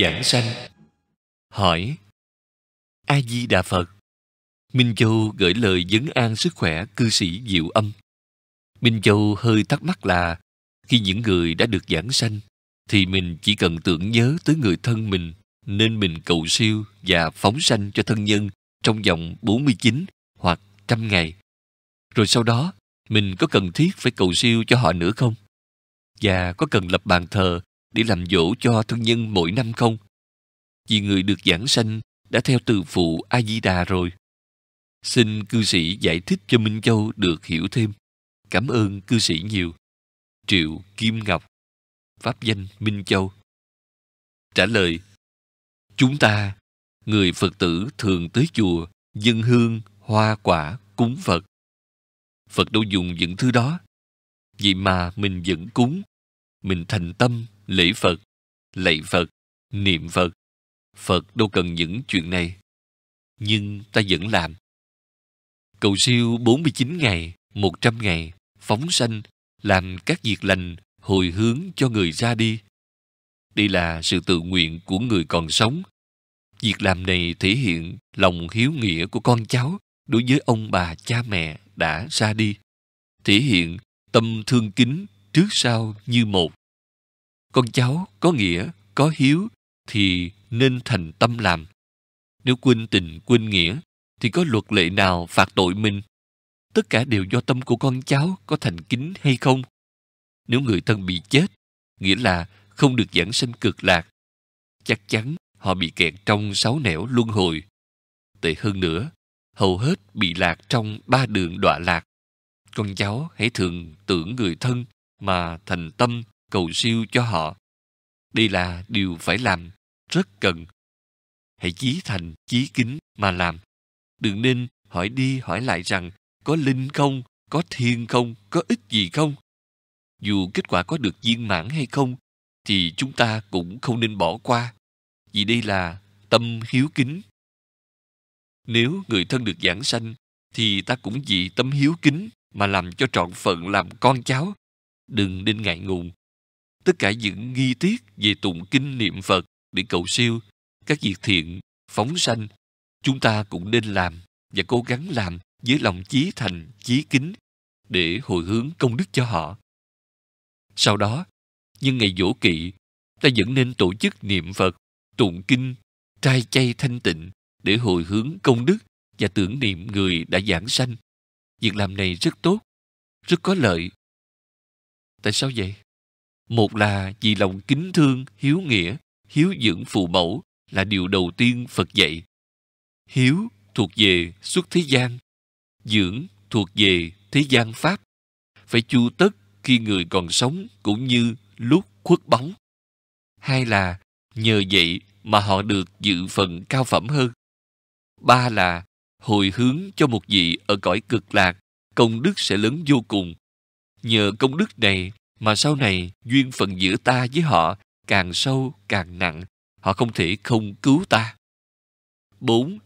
giảng sanh hỏi a di đà phật minh châu gửi lời vấn an sức khỏe cư sĩ diệu âm minh châu hơi thắc mắc là khi những người đã được giảng sanh thì mình chỉ cần tưởng nhớ tới người thân mình nên mình cầu siêu và phóng sanh cho thân nhân trong vòng 49 hoặc trăm ngày. Rồi sau đó, mình có cần thiết phải cầu siêu cho họ nữa không? Và có cần lập bàn thờ để làm dỗ cho thân nhân mỗi năm không? Vì người được giảng sanh đã theo từ phụ A-di-đà rồi. Xin cư sĩ giải thích cho Minh Châu được hiểu thêm. Cảm ơn cư sĩ nhiều. Triệu Kim Ngọc Pháp danh Minh Châu Trả lời Chúng ta, người Phật tử thường tới chùa, dân hương, hoa quả, cúng Phật. Phật đâu dùng những thứ đó. Vì mà mình vẫn cúng, mình thành tâm lễ Phật, lạy Phật, niệm Phật. Phật đâu cần những chuyện này. Nhưng ta vẫn làm. Cầu siêu 49 ngày, 100 ngày, phóng sanh, làm các việc lành, hồi hướng cho người ra đi. Đây là sự tự nguyện của người còn sống. Việc làm này thể hiện lòng hiếu nghĩa của con cháu đối với ông bà cha mẹ đã ra đi. Thể hiện tâm thương kính trước sau như một con cháu có nghĩa, có hiếu thì nên thành tâm làm. Nếu quên tình, quên nghĩa thì có luật lệ nào phạt tội mình? Tất cả đều do tâm của con cháu có thành kính hay không. Nếu người thân bị chết, nghĩa là không được giảng sanh cực lạc, chắc chắn họ bị kẹt trong sáu nẻo luân hồi. Tệ hơn nữa, hầu hết bị lạc trong ba đường đọa lạc. Con cháu hãy thường tưởng người thân mà thành tâm cầu siêu cho họ. Đây là điều phải làm, rất cần. Hãy chí thành, chí kính mà làm. Đừng nên hỏi đi hỏi lại rằng có linh không, có thiên không, có ích gì không. Dù kết quả có được viên mãn hay không, thì chúng ta cũng không nên bỏ qua. Vì đây là tâm hiếu kính. Nếu người thân được giảng sanh, thì ta cũng vì tâm hiếu kính mà làm cho trọn phận làm con cháu. Đừng nên ngại ngùng, tất cả những nghi tiết về tụng kinh niệm Phật để cầu siêu, các việc thiện, phóng sanh, chúng ta cũng nên làm và cố gắng làm với lòng chí thành, chí kính để hồi hướng công đức cho họ. Sau đó, nhân ngày dỗ kỵ, ta vẫn nên tổ chức niệm Phật, tụng kinh, trai chay thanh tịnh để hồi hướng công đức và tưởng niệm người đã giảng sanh. Việc làm này rất tốt, rất có lợi. Tại sao vậy? một là vì lòng kính thương hiếu nghĩa hiếu dưỡng phụ mẫu là điều đầu tiên phật dạy hiếu thuộc về xuất thế gian dưỡng thuộc về thế gian pháp phải chu tất khi người còn sống cũng như lúc khuất bóng hai là nhờ vậy mà họ được dự phần cao phẩm hơn ba là hồi hướng cho một vị ở cõi cực lạc công đức sẽ lớn vô cùng nhờ công đức này mà sau này duyên phận giữa ta với họ càng sâu càng nặng họ không thể không cứu ta bốn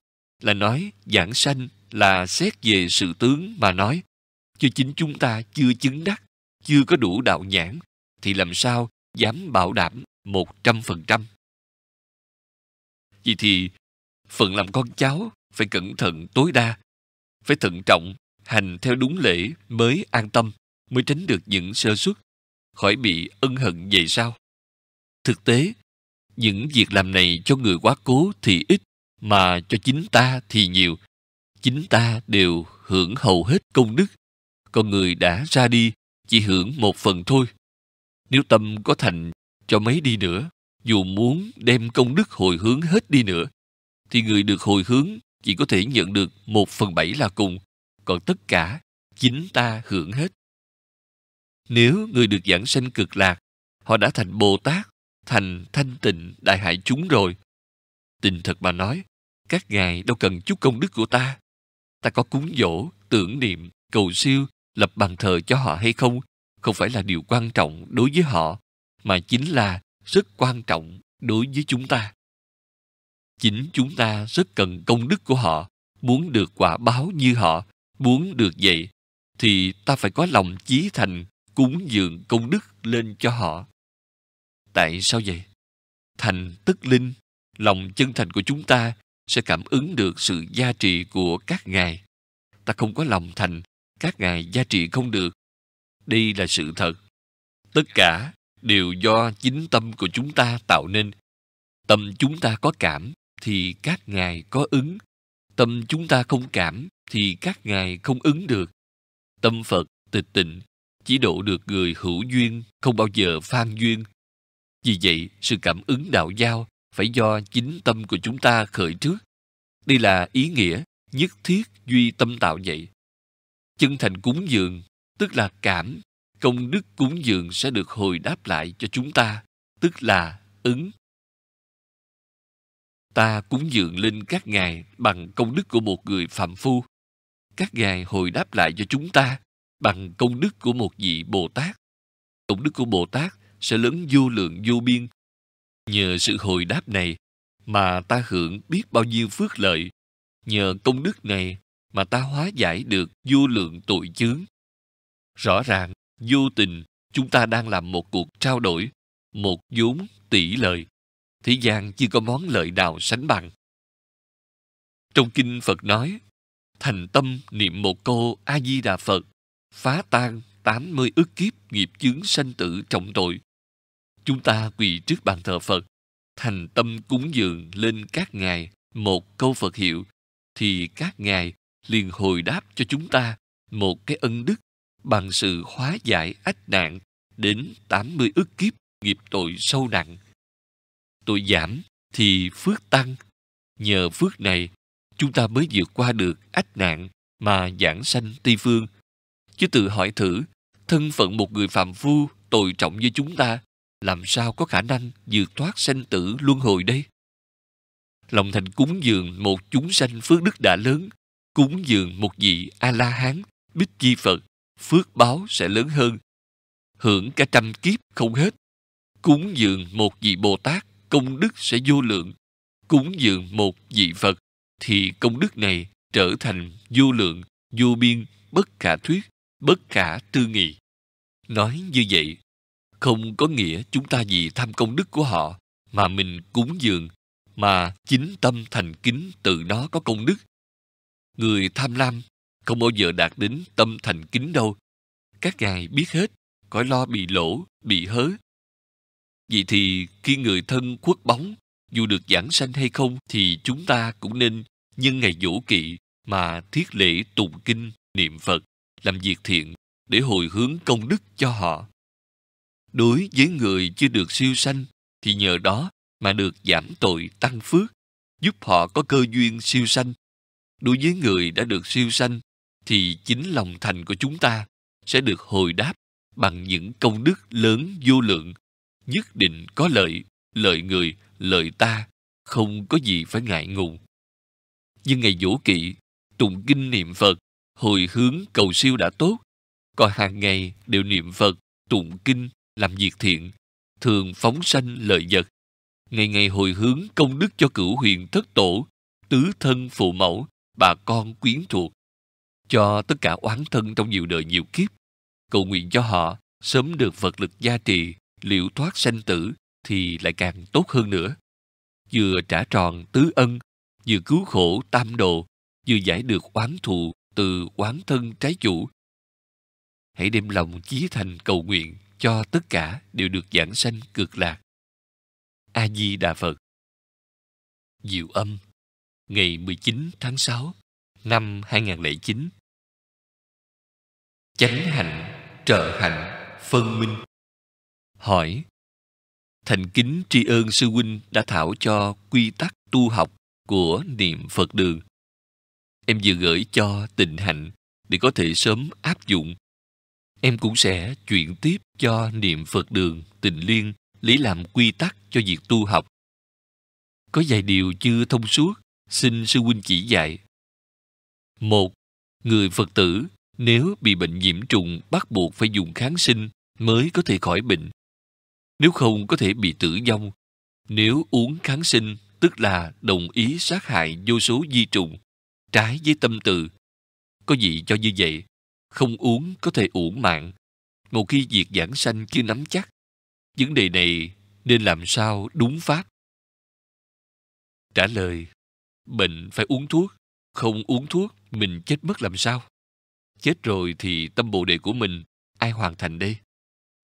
là nói giảng sanh là xét về sự tướng mà nói cho chính chúng ta chưa chứng đắc chưa có đủ đạo nhãn thì làm sao dám bảo đảm một trăm phần trăm vậy thì phần làm con cháu phải cẩn thận tối đa phải thận trọng hành theo đúng lễ mới an tâm mới tránh được những sơ suất khỏi bị ân hận về sau. Thực tế, những việc làm này cho người quá cố thì ít, mà cho chính ta thì nhiều. Chính ta đều hưởng hầu hết công đức, còn người đã ra đi chỉ hưởng một phần thôi. Nếu tâm có thành cho mấy đi nữa, dù muốn đem công đức hồi hướng hết đi nữa, thì người được hồi hướng chỉ có thể nhận được một phần bảy là cùng, còn tất cả chính ta hưởng hết. Nếu người được giảng sanh cực lạc, họ đã thành Bồ Tát, thành thanh tịnh đại hại chúng rồi. Tình thật mà nói, các ngài đâu cần chút công đức của ta. Ta có cúng dỗ, tưởng niệm, cầu siêu, lập bàn thờ cho họ hay không, không phải là điều quan trọng đối với họ, mà chính là rất quan trọng đối với chúng ta. Chính chúng ta rất cần công đức của họ, muốn được quả báo như họ, muốn được vậy, thì ta phải có lòng chí thành, cúng dường công đức lên cho họ. Tại sao vậy? Thành tức linh, lòng chân thành của chúng ta sẽ cảm ứng được sự gia trị của các ngài. Ta không có lòng thành, các ngài gia trị không được. Đây là sự thật. Tất cả đều do chính tâm của chúng ta tạo nên. Tâm chúng ta có cảm thì các ngài có ứng. Tâm chúng ta không cảm thì các ngài không ứng được. Tâm Phật tịch tịnh chỉ độ được người hữu duyên không bao giờ phan duyên vì vậy sự cảm ứng đạo giao phải do chính tâm của chúng ta khởi trước đây là ý nghĩa nhất thiết duy tâm tạo dậy chân thành cúng dường tức là cảm công đức cúng dường sẽ được hồi đáp lại cho chúng ta tức là ứng ta cúng dường lên các ngài bằng công đức của một người phạm phu các ngài hồi đáp lại cho chúng ta bằng công đức của một vị Bồ Tát. Công đức của Bồ Tát sẽ lớn vô lượng vô biên. Nhờ sự hồi đáp này mà ta hưởng biết bao nhiêu phước lợi. Nhờ công đức này mà ta hóa giải được vô lượng tội chướng. Rõ ràng, vô tình, chúng ta đang làm một cuộc trao đổi, một vốn tỷ lợi. Thế gian chưa có món lợi nào sánh bằng. Trong kinh Phật nói, thành tâm niệm một câu A Di Đà Phật phá tan 80 ức kiếp nghiệp chướng sanh tử trọng tội. Chúng ta quỳ trước bàn thờ Phật, thành tâm cúng dường lên các ngài một câu Phật hiệu, thì các ngài liền hồi đáp cho chúng ta một cái ân đức bằng sự hóa giải ách nạn đến 80 ức kiếp nghiệp tội sâu nặng. Tội giảm thì phước tăng. Nhờ phước này, chúng ta mới vượt qua được ách nạn mà giảng sanh Tây Phương chứ tự hỏi thử thân phận một người phạm phu tồi trọng như chúng ta làm sao có khả năng vượt thoát sanh tử luân hồi đây lòng thành cúng dường một chúng sanh phước đức đã lớn cúng dường một vị a la hán bích chi phật phước báo sẽ lớn hơn hưởng cả trăm kiếp không hết cúng dường một vị bồ tát công đức sẽ vô lượng cúng dường một vị phật thì công đức này trở thành vô lượng vô biên bất khả thuyết bất khả tư nghị nói như vậy không có nghĩa chúng ta vì tham công đức của họ mà mình cúng dường mà chính tâm thành kính từ nó có công đức người tham lam không bao giờ đạt đến tâm thành kính đâu các ngài biết hết khỏi lo bị lỗ bị hớ vậy thì khi người thân khuất bóng dù được giảng sanh hay không thì chúng ta cũng nên nhân ngày vũ kỵ mà thiết lễ tụng kinh niệm phật làm việc thiện để hồi hướng công đức cho họ. Đối với người chưa được siêu sanh thì nhờ đó mà được giảm tội tăng phước, giúp họ có cơ duyên siêu sanh. Đối với người đã được siêu sanh thì chính lòng thành của chúng ta sẽ được hồi đáp bằng những công đức lớn vô lượng, nhất định có lợi, lợi người, lợi ta, không có gì phải ngại ngùng. Nhưng ngày vũ kỵ, tụng kinh niệm Phật hồi hướng cầu siêu đã tốt, còn hàng ngày đều niệm Phật, tụng kinh, làm việc thiện, thường phóng sanh lợi vật, ngày ngày hồi hướng công đức cho cửu huyền thất tổ, tứ thân phụ mẫu, bà con quyến thuộc, cho tất cả oán thân trong nhiều đời nhiều kiếp, cầu nguyện cho họ sớm được Phật lực gia trì, liệu thoát sanh tử thì lại càng tốt hơn nữa. Vừa trả tròn tứ ân, vừa cứu khổ tam đồ, vừa giải được oán thù từ quán thân trái chủ. Hãy đem lòng chí thành cầu nguyện cho tất cả đều được giảng sanh cực lạc. A Di Đà Phật. Diệu âm ngày 19 tháng 6 năm 2009. Chánh hạnh, trợ hạnh, phân minh. Hỏi: Thành kính tri ơn sư huynh đã thảo cho quy tắc tu học của niệm Phật đường em vừa gửi cho tình hạnh để có thể sớm áp dụng. Em cũng sẽ chuyển tiếp cho niệm Phật đường, tình liên, lý làm quy tắc cho việc tu học. Có vài điều chưa thông suốt, xin sư huynh chỉ dạy. Một, người Phật tử nếu bị bệnh nhiễm trùng bắt buộc phải dùng kháng sinh mới có thể khỏi bệnh. Nếu không có thể bị tử vong. Nếu uống kháng sinh tức là đồng ý sát hại vô số di trùng trái với tâm từ có gì cho như vậy không uống có thể uổng mạng một khi việc giảng sanh chưa nắm chắc vấn đề này nên làm sao đúng pháp trả lời bệnh phải uống thuốc không uống thuốc mình chết mất làm sao chết rồi thì tâm bồ đề của mình ai hoàn thành đây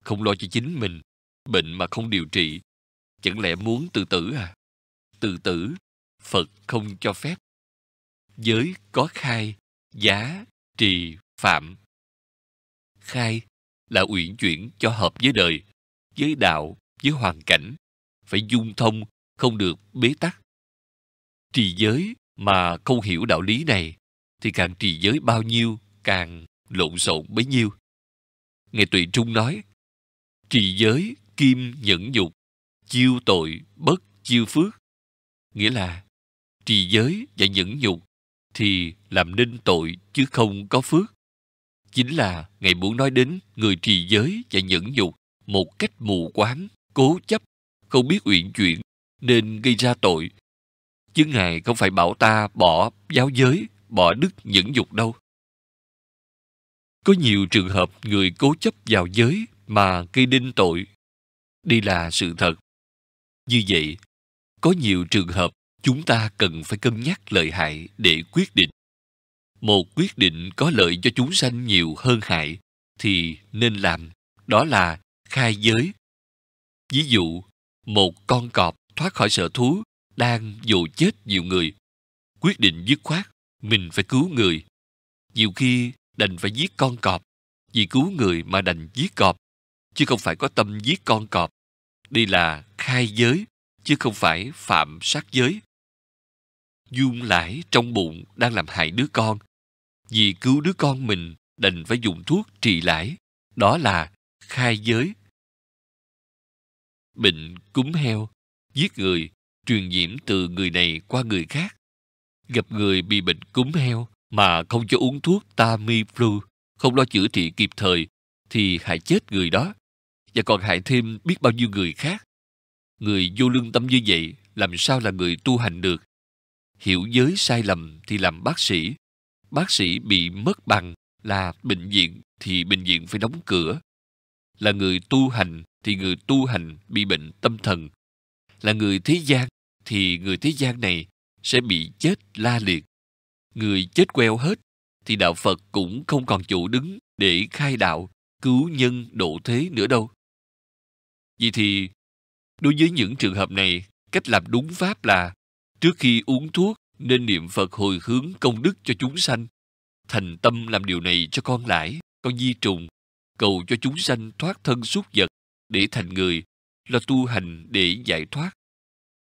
không lo cho chính mình bệnh mà không điều trị chẳng lẽ muốn tự tử à tự tử phật không cho phép giới có khai giá trì phạm khai là uyển chuyển cho hợp với đời với đạo với hoàn cảnh phải dung thông không được bế tắc trì giới mà không hiểu đạo lý này thì càng trì giới bao nhiêu càng lộn xộn bấy nhiêu ngài tùy trung nói trì giới kim nhẫn dục chiêu tội bất chiêu phước nghĩa là trì giới và nhẫn nhục thì làm nên tội chứ không có phước. Chính là Ngài muốn nói đến người trì giới và nhẫn nhục một cách mù quáng, cố chấp, không biết uyển chuyển nên gây ra tội. Chứ Ngài không phải bảo ta bỏ giáo giới, bỏ đức nhẫn nhục đâu. Có nhiều trường hợp người cố chấp vào giới mà gây nên tội. Đây là sự thật. Như vậy, có nhiều trường hợp chúng ta cần phải cân nhắc lợi hại để quyết định một quyết định có lợi cho chúng sanh nhiều hơn hại thì nên làm đó là khai giới ví dụ một con cọp thoát khỏi sở thú đang dù chết nhiều người quyết định dứt khoát mình phải cứu người nhiều khi đành phải giết con cọp vì cứu người mà đành giết cọp chứ không phải có tâm giết con cọp đây là khai giới chứ không phải phạm sát giới dung lãi trong bụng đang làm hại đứa con vì cứu đứa con mình đành phải dùng thuốc trị lãi đó là khai giới bệnh cúm heo giết người truyền nhiễm từ người này qua người khác gặp người bị bệnh cúm heo mà không cho uống thuốc Tamiflu, không lo chữa trị kịp thời thì hại chết người đó và còn hại thêm biết bao nhiêu người khác. Người vô lương tâm như vậy làm sao là người tu hành được? hiểu giới sai lầm thì làm bác sĩ bác sĩ bị mất bằng là bệnh viện thì bệnh viện phải đóng cửa là người tu hành thì người tu hành bị bệnh tâm thần là người thế gian thì người thế gian này sẽ bị chết la liệt người chết queo hết thì đạo phật cũng không còn chỗ đứng để khai đạo cứu nhân độ thế nữa đâu vậy thì đối với những trường hợp này cách làm đúng pháp là trước khi uống thuốc nên niệm phật hồi hướng công đức cho chúng sanh thành tâm làm điều này cho con lãi con di trùng cầu cho chúng sanh thoát thân xúc vật để thành người lo tu hành để giải thoát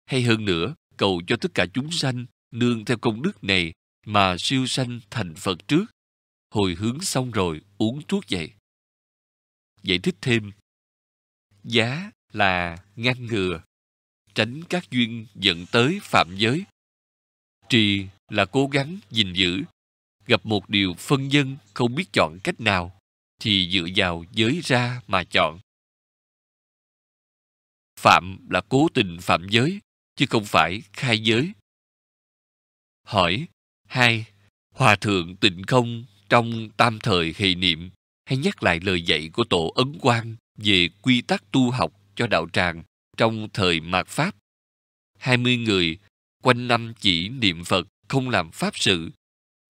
hay hơn nữa cầu cho tất cả chúng sanh nương theo công đức này mà siêu sanh thành phật trước hồi hướng xong rồi uống thuốc vậy giải thích thêm giá là ngăn ngừa tránh các duyên dẫn tới phạm giới. Trì là cố gắng gìn giữ. Gặp một điều phân dân không biết chọn cách nào, thì dựa vào giới ra mà chọn. Phạm là cố tình phạm giới, chứ không phải khai giới. Hỏi hai Hòa thượng tịnh không trong tam thời hệ niệm hay nhắc lại lời dạy của tổ Ấn Quang về quy tắc tu học cho đạo tràng trong thời mạt Pháp. 20 người quanh năm chỉ niệm Phật, không làm pháp sự.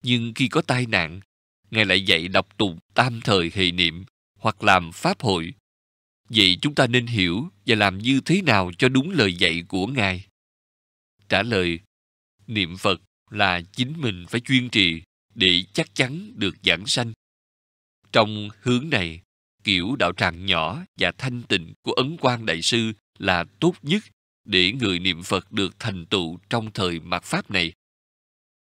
Nhưng khi có tai nạn, Ngài lại dạy đọc tụng tam thời hệ niệm hoặc làm pháp hội. Vậy chúng ta nên hiểu và làm như thế nào cho đúng lời dạy của Ngài? Trả lời, niệm Phật là chính mình phải chuyên trì để chắc chắn được giảng sanh. Trong hướng này, kiểu đạo tràng nhỏ và thanh tịnh của Ấn Quang Đại Sư là tốt nhất để người niệm Phật được thành tựu trong thời mạt Pháp này.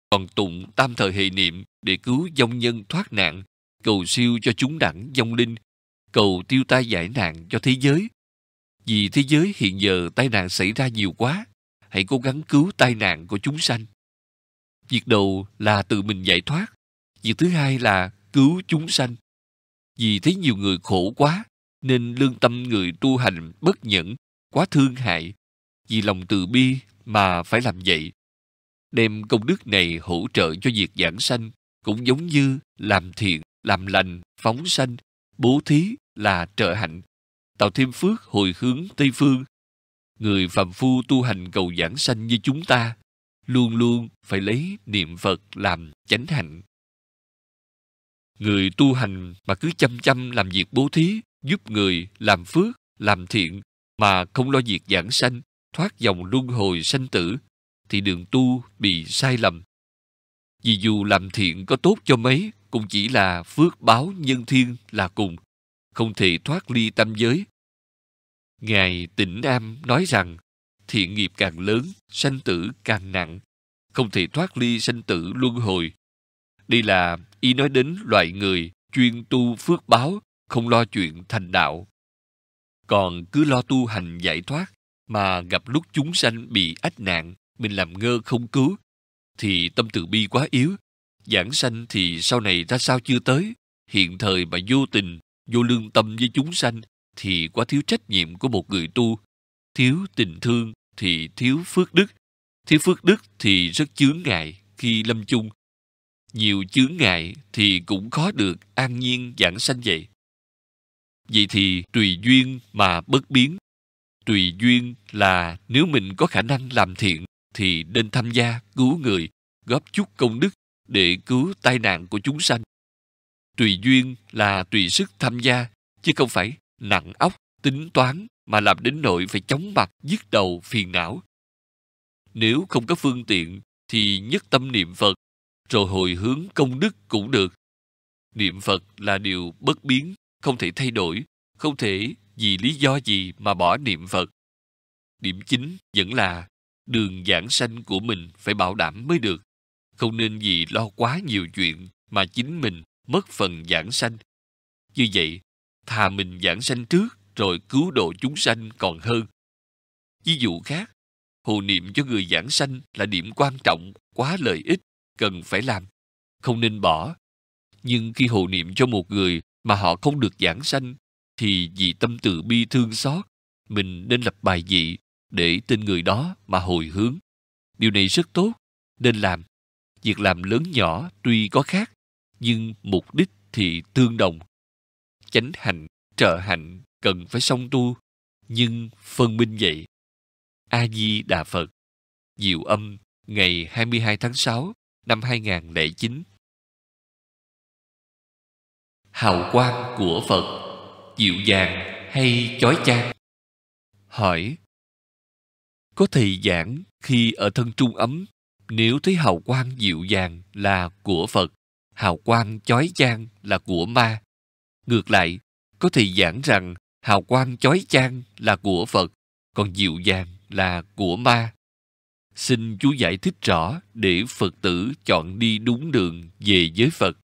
Còn tụng tam thời hệ niệm để cứu dông nhân thoát nạn, cầu siêu cho chúng đẳng dông linh, cầu tiêu tai giải nạn cho thế giới. Vì thế giới hiện giờ tai nạn xảy ra nhiều quá, hãy cố gắng cứu tai nạn của chúng sanh. Việc đầu là tự mình giải thoát, việc thứ hai là cứu chúng sanh. Vì thấy nhiều người khổ quá, nên lương tâm người tu hành bất nhẫn quá thương hại vì lòng từ bi mà phải làm vậy đem công đức này hỗ trợ cho việc giảng sanh cũng giống như làm thiện làm lành phóng sanh bố thí là trợ hạnh tạo thêm phước hồi hướng tây phương người phàm phu tu hành cầu giảng sanh như chúng ta luôn luôn phải lấy niệm phật làm chánh hạnh người tu hành mà cứ chăm chăm làm việc bố thí giúp người làm phước làm thiện mà không lo việc giảng sanh, thoát dòng luân hồi sanh tử, thì đường tu bị sai lầm. Vì dù làm thiện có tốt cho mấy, cũng chỉ là phước báo nhân thiên là cùng, không thể thoát ly tam giới. Ngài Tịnh Am nói rằng, thiện nghiệp càng lớn, sanh tử càng nặng, không thể thoát ly sanh tử luân hồi. Đây là y nói đến loại người chuyên tu phước báo, không lo chuyện thành đạo còn cứ lo tu hành giải thoát mà gặp lúc chúng sanh bị ách nạn mình làm ngơ không cứu thì tâm từ bi quá yếu giảng sanh thì sau này ra sao chưa tới hiện thời mà vô tình vô lương tâm với chúng sanh thì quá thiếu trách nhiệm của một người tu thiếu tình thương thì thiếu phước đức thiếu phước đức thì rất chướng ngại khi lâm chung nhiều chướng ngại thì cũng khó được an nhiên giảng sanh vậy vậy thì tùy duyên mà bất biến tùy duyên là nếu mình có khả năng làm thiện thì nên tham gia cứu người góp chút công đức để cứu tai nạn của chúng sanh tùy duyên là tùy sức tham gia chứ không phải nặng óc tính toán mà làm đến nỗi phải chóng mặt dứt đầu phiền não nếu không có phương tiện thì nhất tâm niệm phật rồi hồi hướng công đức cũng được niệm phật là điều bất biến không thể thay đổi, không thể vì lý do gì mà bỏ niệm Phật. Điểm chính vẫn là đường giảng sanh của mình phải bảo đảm mới được. Không nên vì lo quá nhiều chuyện mà chính mình mất phần giảng sanh. Như vậy, thà mình giảng sanh trước rồi cứu độ chúng sanh còn hơn. Ví dụ khác, hộ niệm cho người giảng sanh là điểm quan trọng, quá lợi ích, cần phải làm, không nên bỏ. Nhưng khi hộ niệm cho một người mà họ không được giảng sanh thì vì tâm từ bi thương xót mình nên lập bài vị để tên người đó mà hồi hướng điều này rất tốt nên làm việc làm lớn nhỏ tuy có khác nhưng mục đích thì tương đồng chánh hạnh trợ hạnh cần phải song tu nhưng phân minh vậy a di đà phật diệu âm ngày 22 tháng 6 năm 2009 hào quang của Phật dịu dàng hay chói chang? Hỏi Có thầy giảng khi ở thân trung ấm nếu thấy hào quang dịu dàng là của Phật, hào quang chói chang là của ma. Ngược lại, có thể giảng rằng hào quang chói chang là của Phật, còn dịu dàng là của ma. Xin chú giải thích rõ để Phật tử chọn đi đúng đường về giới Phật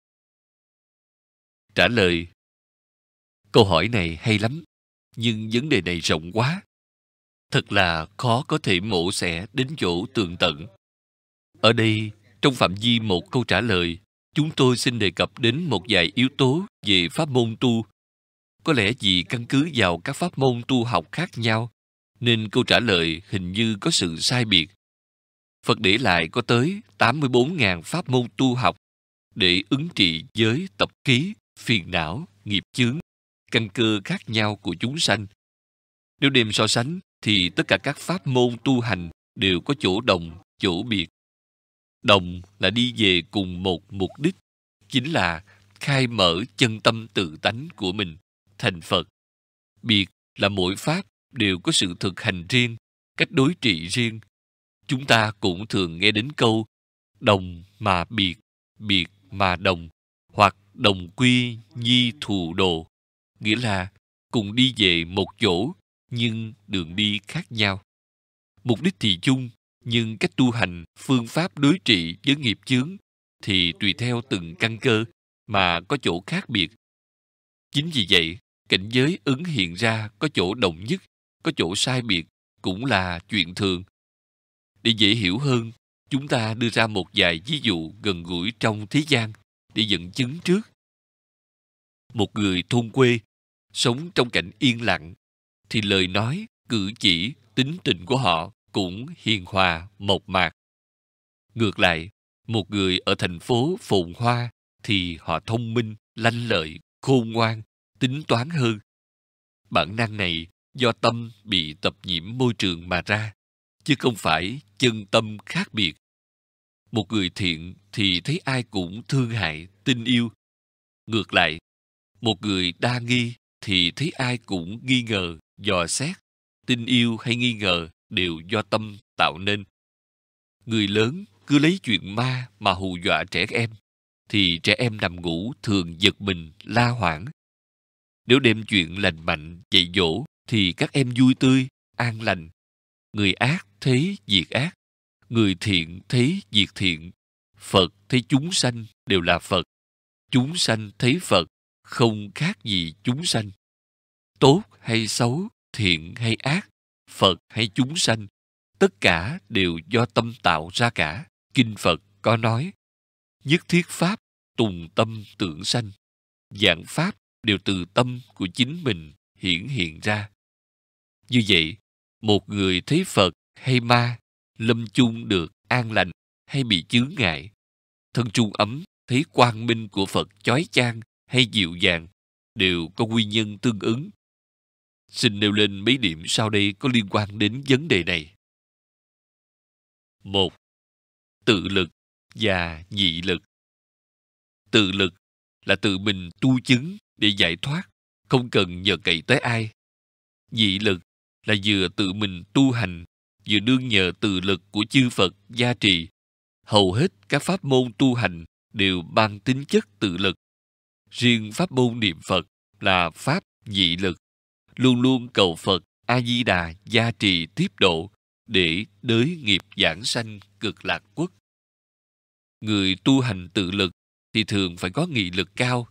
trả lời câu hỏi này hay lắm nhưng vấn đề này rộng quá thật là khó có thể mổ xẻ đến chỗ tường tận ở đây trong phạm vi một câu trả lời chúng tôi xin đề cập đến một vài yếu tố về pháp môn tu có lẽ vì căn cứ vào các pháp môn tu học khác nhau nên câu trả lời hình như có sự sai biệt. Phật để lại có tới 84.000 pháp môn tu học để ứng trị với tập ký phiền não, nghiệp chướng, căn cơ khác nhau của chúng sanh. Nếu đem so sánh thì tất cả các pháp môn tu hành đều có chỗ đồng, chỗ biệt. Đồng là đi về cùng một mục đích, chính là khai mở chân tâm tự tánh của mình, thành Phật. Biệt là mỗi pháp đều có sự thực hành riêng, cách đối trị riêng. Chúng ta cũng thường nghe đến câu đồng mà biệt, biệt mà đồng, hoặc đồng quy nhi thù đồ nghĩa là cùng đi về một chỗ nhưng đường đi khác nhau mục đích thì chung nhưng cách tu hành phương pháp đối trị với nghiệp chướng thì tùy theo từng căn cơ mà có chỗ khác biệt chính vì vậy cảnh giới ứng hiện ra có chỗ đồng nhất có chỗ sai biệt cũng là chuyện thường để dễ hiểu hơn chúng ta đưa ra một vài ví dụ gần gũi trong thế gian để dẫn chứng trước một người thôn quê sống trong cảnh yên lặng thì lời nói cử chỉ tính tình của họ cũng hiền hòa mộc mạc ngược lại một người ở thành phố phồn hoa thì họ thông minh lanh lợi khôn ngoan tính toán hơn bản năng này do tâm bị tập nhiễm môi trường mà ra chứ không phải chân tâm khác biệt một người thiện thì thấy ai cũng thương hại tin yêu ngược lại một người đa nghi thì thấy ai cũng nghi ngờ dò xét tin yêu hay nghi ngờ đều do tâm tạo nên người lớn cứ lấy chuyện ma mà hù dọa trẻ em thì trẻ em nằm ngủ thường giật mình la hoảng nếu đem chuyện lành mạnh dạy dỗ thì các em vui tươi an lành người ác thế diệt ác người thiện thấy diệt thiện phật thấy chúng sanh đều là phật chúng sanh thấy phật không khác gì chúng sanh tốt hay xấu thiện hay ác phật hay chúng sanh tất cả đều do tâm tạo ra cả kinh phật có nói nhất thiết pháp tùng tâm tưởng sanh dạng pháp đều từ tâm của chính mình hiển hiện ra như vậy một người thấy phật hay ma lâm chung được an lành hay bị chướng ngại. Thân chung ấm thấy quang minh của Phật chói chang hay dịu dàng đều có nguyên nhân tương ứng. Xin nêu lên mấy điểm sau đây có liên quan đến vấn đề này. một Tự lực và nhị lực. Tự lực là tự mình tu chứng để giải thoát, không cần nhờ cậy tới ai. Nhị lực là vừa tự mình tu hành vừa đương nhờ từ lực của chư Phật gia trì. Hầu hết các pháp môn tu hành đều mang tính chất tự lực. Riêng pháp môn niệm Phật là pháp dị lực, luôn luôn cầu Phật A-di-đà gia trì tiếp độ để đới nghiệp giảng sanh cực lạc quốc. Người tu hành tự lực thì thường phải có nghị lực cao,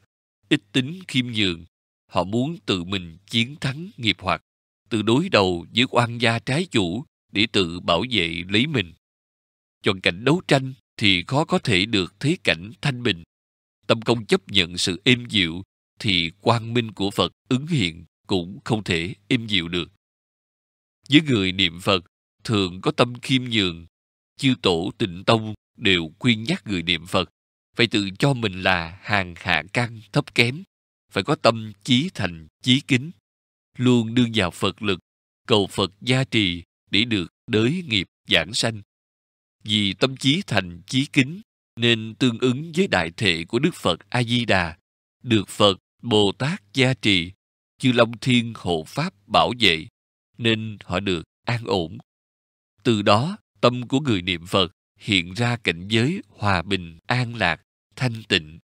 ít tính khiêm nhường. Họ muốn tự mình chiến thắng nghiệp hoặc, tự đối đầu với quan gia trái chủ để tự bảo vệ lấy mình. Chọn cảnh đấu tranh thì khó có thể được thế cảnh thanh bình. Tâm công chấp nhận sự êm dịu thì quang minh của Phật ứng hiện cũng không thể êm dịu được. Với người niệm Phật thường có tâm khiêm nhường, chư tổ tịnh tông đều khuyên nhắc người niệm Phật phải tự cho mình là hàng hạ căn thấp kém, phải có tâm chí thành, chí kính, luôn đương vào Phật lực, cầu Phật gia trì để được đới nghiệp giảng sanh. Vì tâm trí thành chí kính nên tương ứng với đại thể của Đức Phật A Di Đà, được Phật Bồ Tát gia trì, chư Long Thiên hộ pháp bảo vệ, nên họ được an ổn. Từ đó, tâm của người niệm Phật hiện ra cảnh giới hòa bình, an lạc, thanh tịnh.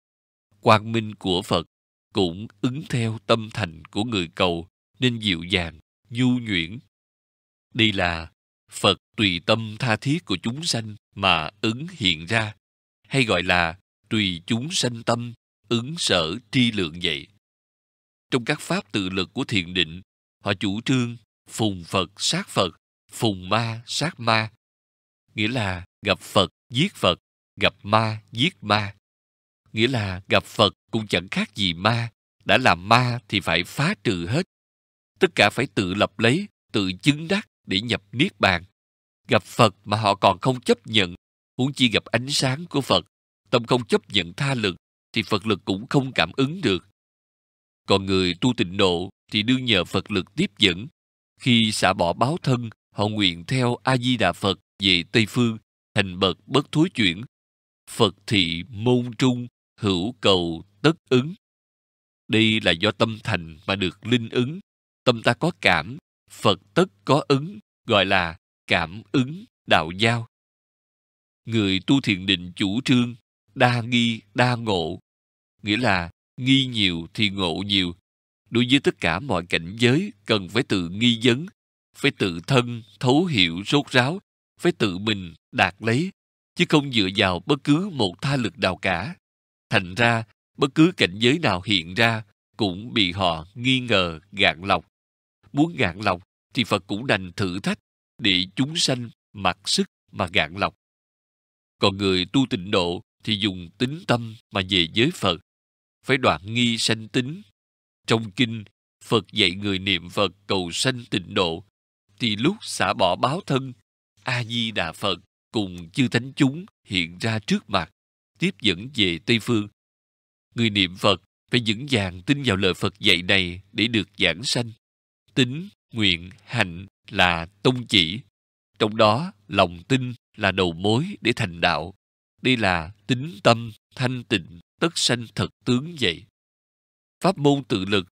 Quang minh của Phật cũng ứng theo tâm thành của người cầu nên dịu dàng, nhu nhuyễn, đây là Phật tùy tâm tha thiết của chúng sanh mà ứng hiện ra, hay gọi là tùy chúng sanh tâm, ứng sở tri lượng vậy. Trong các pháp tự lực của thiền định, họ chủ trương phùng Phật sát Phật, phùng ma sát ma, nghĩa là gặp Phật giết Phật, gặp ma giết ma. Nghĩa là gặp Phật cũng chẳng khác gì ma, đã làm ma thì phải phá trừ hết. Tất cả phải tự lập lấy, tự chứng đắc, để nhập niết bàn gặp phật mà họ còn không chấp nhận huống chi gặp ánh sáng của phật tâm không chấp nhận tha lực thì phật lực cũng không cảm ứng được còn người tu tịnh độ thì đương nhờ phật lực tiếp dẫn khi xả bỏ báo thân họ nguyện theo a di đà phật về tây phương thành bậc bất thối chuyển phật thị môn trung hữu cầu tất ứng đây là do tâm thành mà được linh ứng tâm ta có cảm Phật tất có ứng, gọi là cảm ứng đạo giao. Người tu thiền định chủ trương đa nghi đa ngộ, nghĩa là nghi nhiều thì ngộ nhiều. Đối với tất cả mọi cảnh giới cần phải tự nghi vấn, phải tự thân thấu hiểu rốt ráo, phải tự mình đạt lấy, chứ không dựa vào bất cứ một tha lực nào cả. Thành ra, bất cứ cảnh giới nào hiện ra cũng bị họ nghi ngờ gạn lọc Muốn gạn lọc thì Phật cũng đành thử thách để chúng sanh mặc sức mà gạn lọc. Còn người tu tịnh độ thì dùng tính tâm mà về với Phật, phải đoạn nghi sanh tính. Trong kinh, Phật dạy người niệm Phật cầu sanh tịnh độ, thì lúc xả bỏ báo thân, A-di-đà Phật cùng chư thánh chúng hiện ra trước mặt, tiếp dẫn về Tây Phương. Người niệm Phật phải vững vàng tin vào lời Phật dạy này để được giảng sanh tính nguyện hạnh là tông chỉ trong đó lòng tin là đầu mối để thành đạo đây là tính tâm thanh tịnh tất sanh thật tướng vậy pháp môn tự lực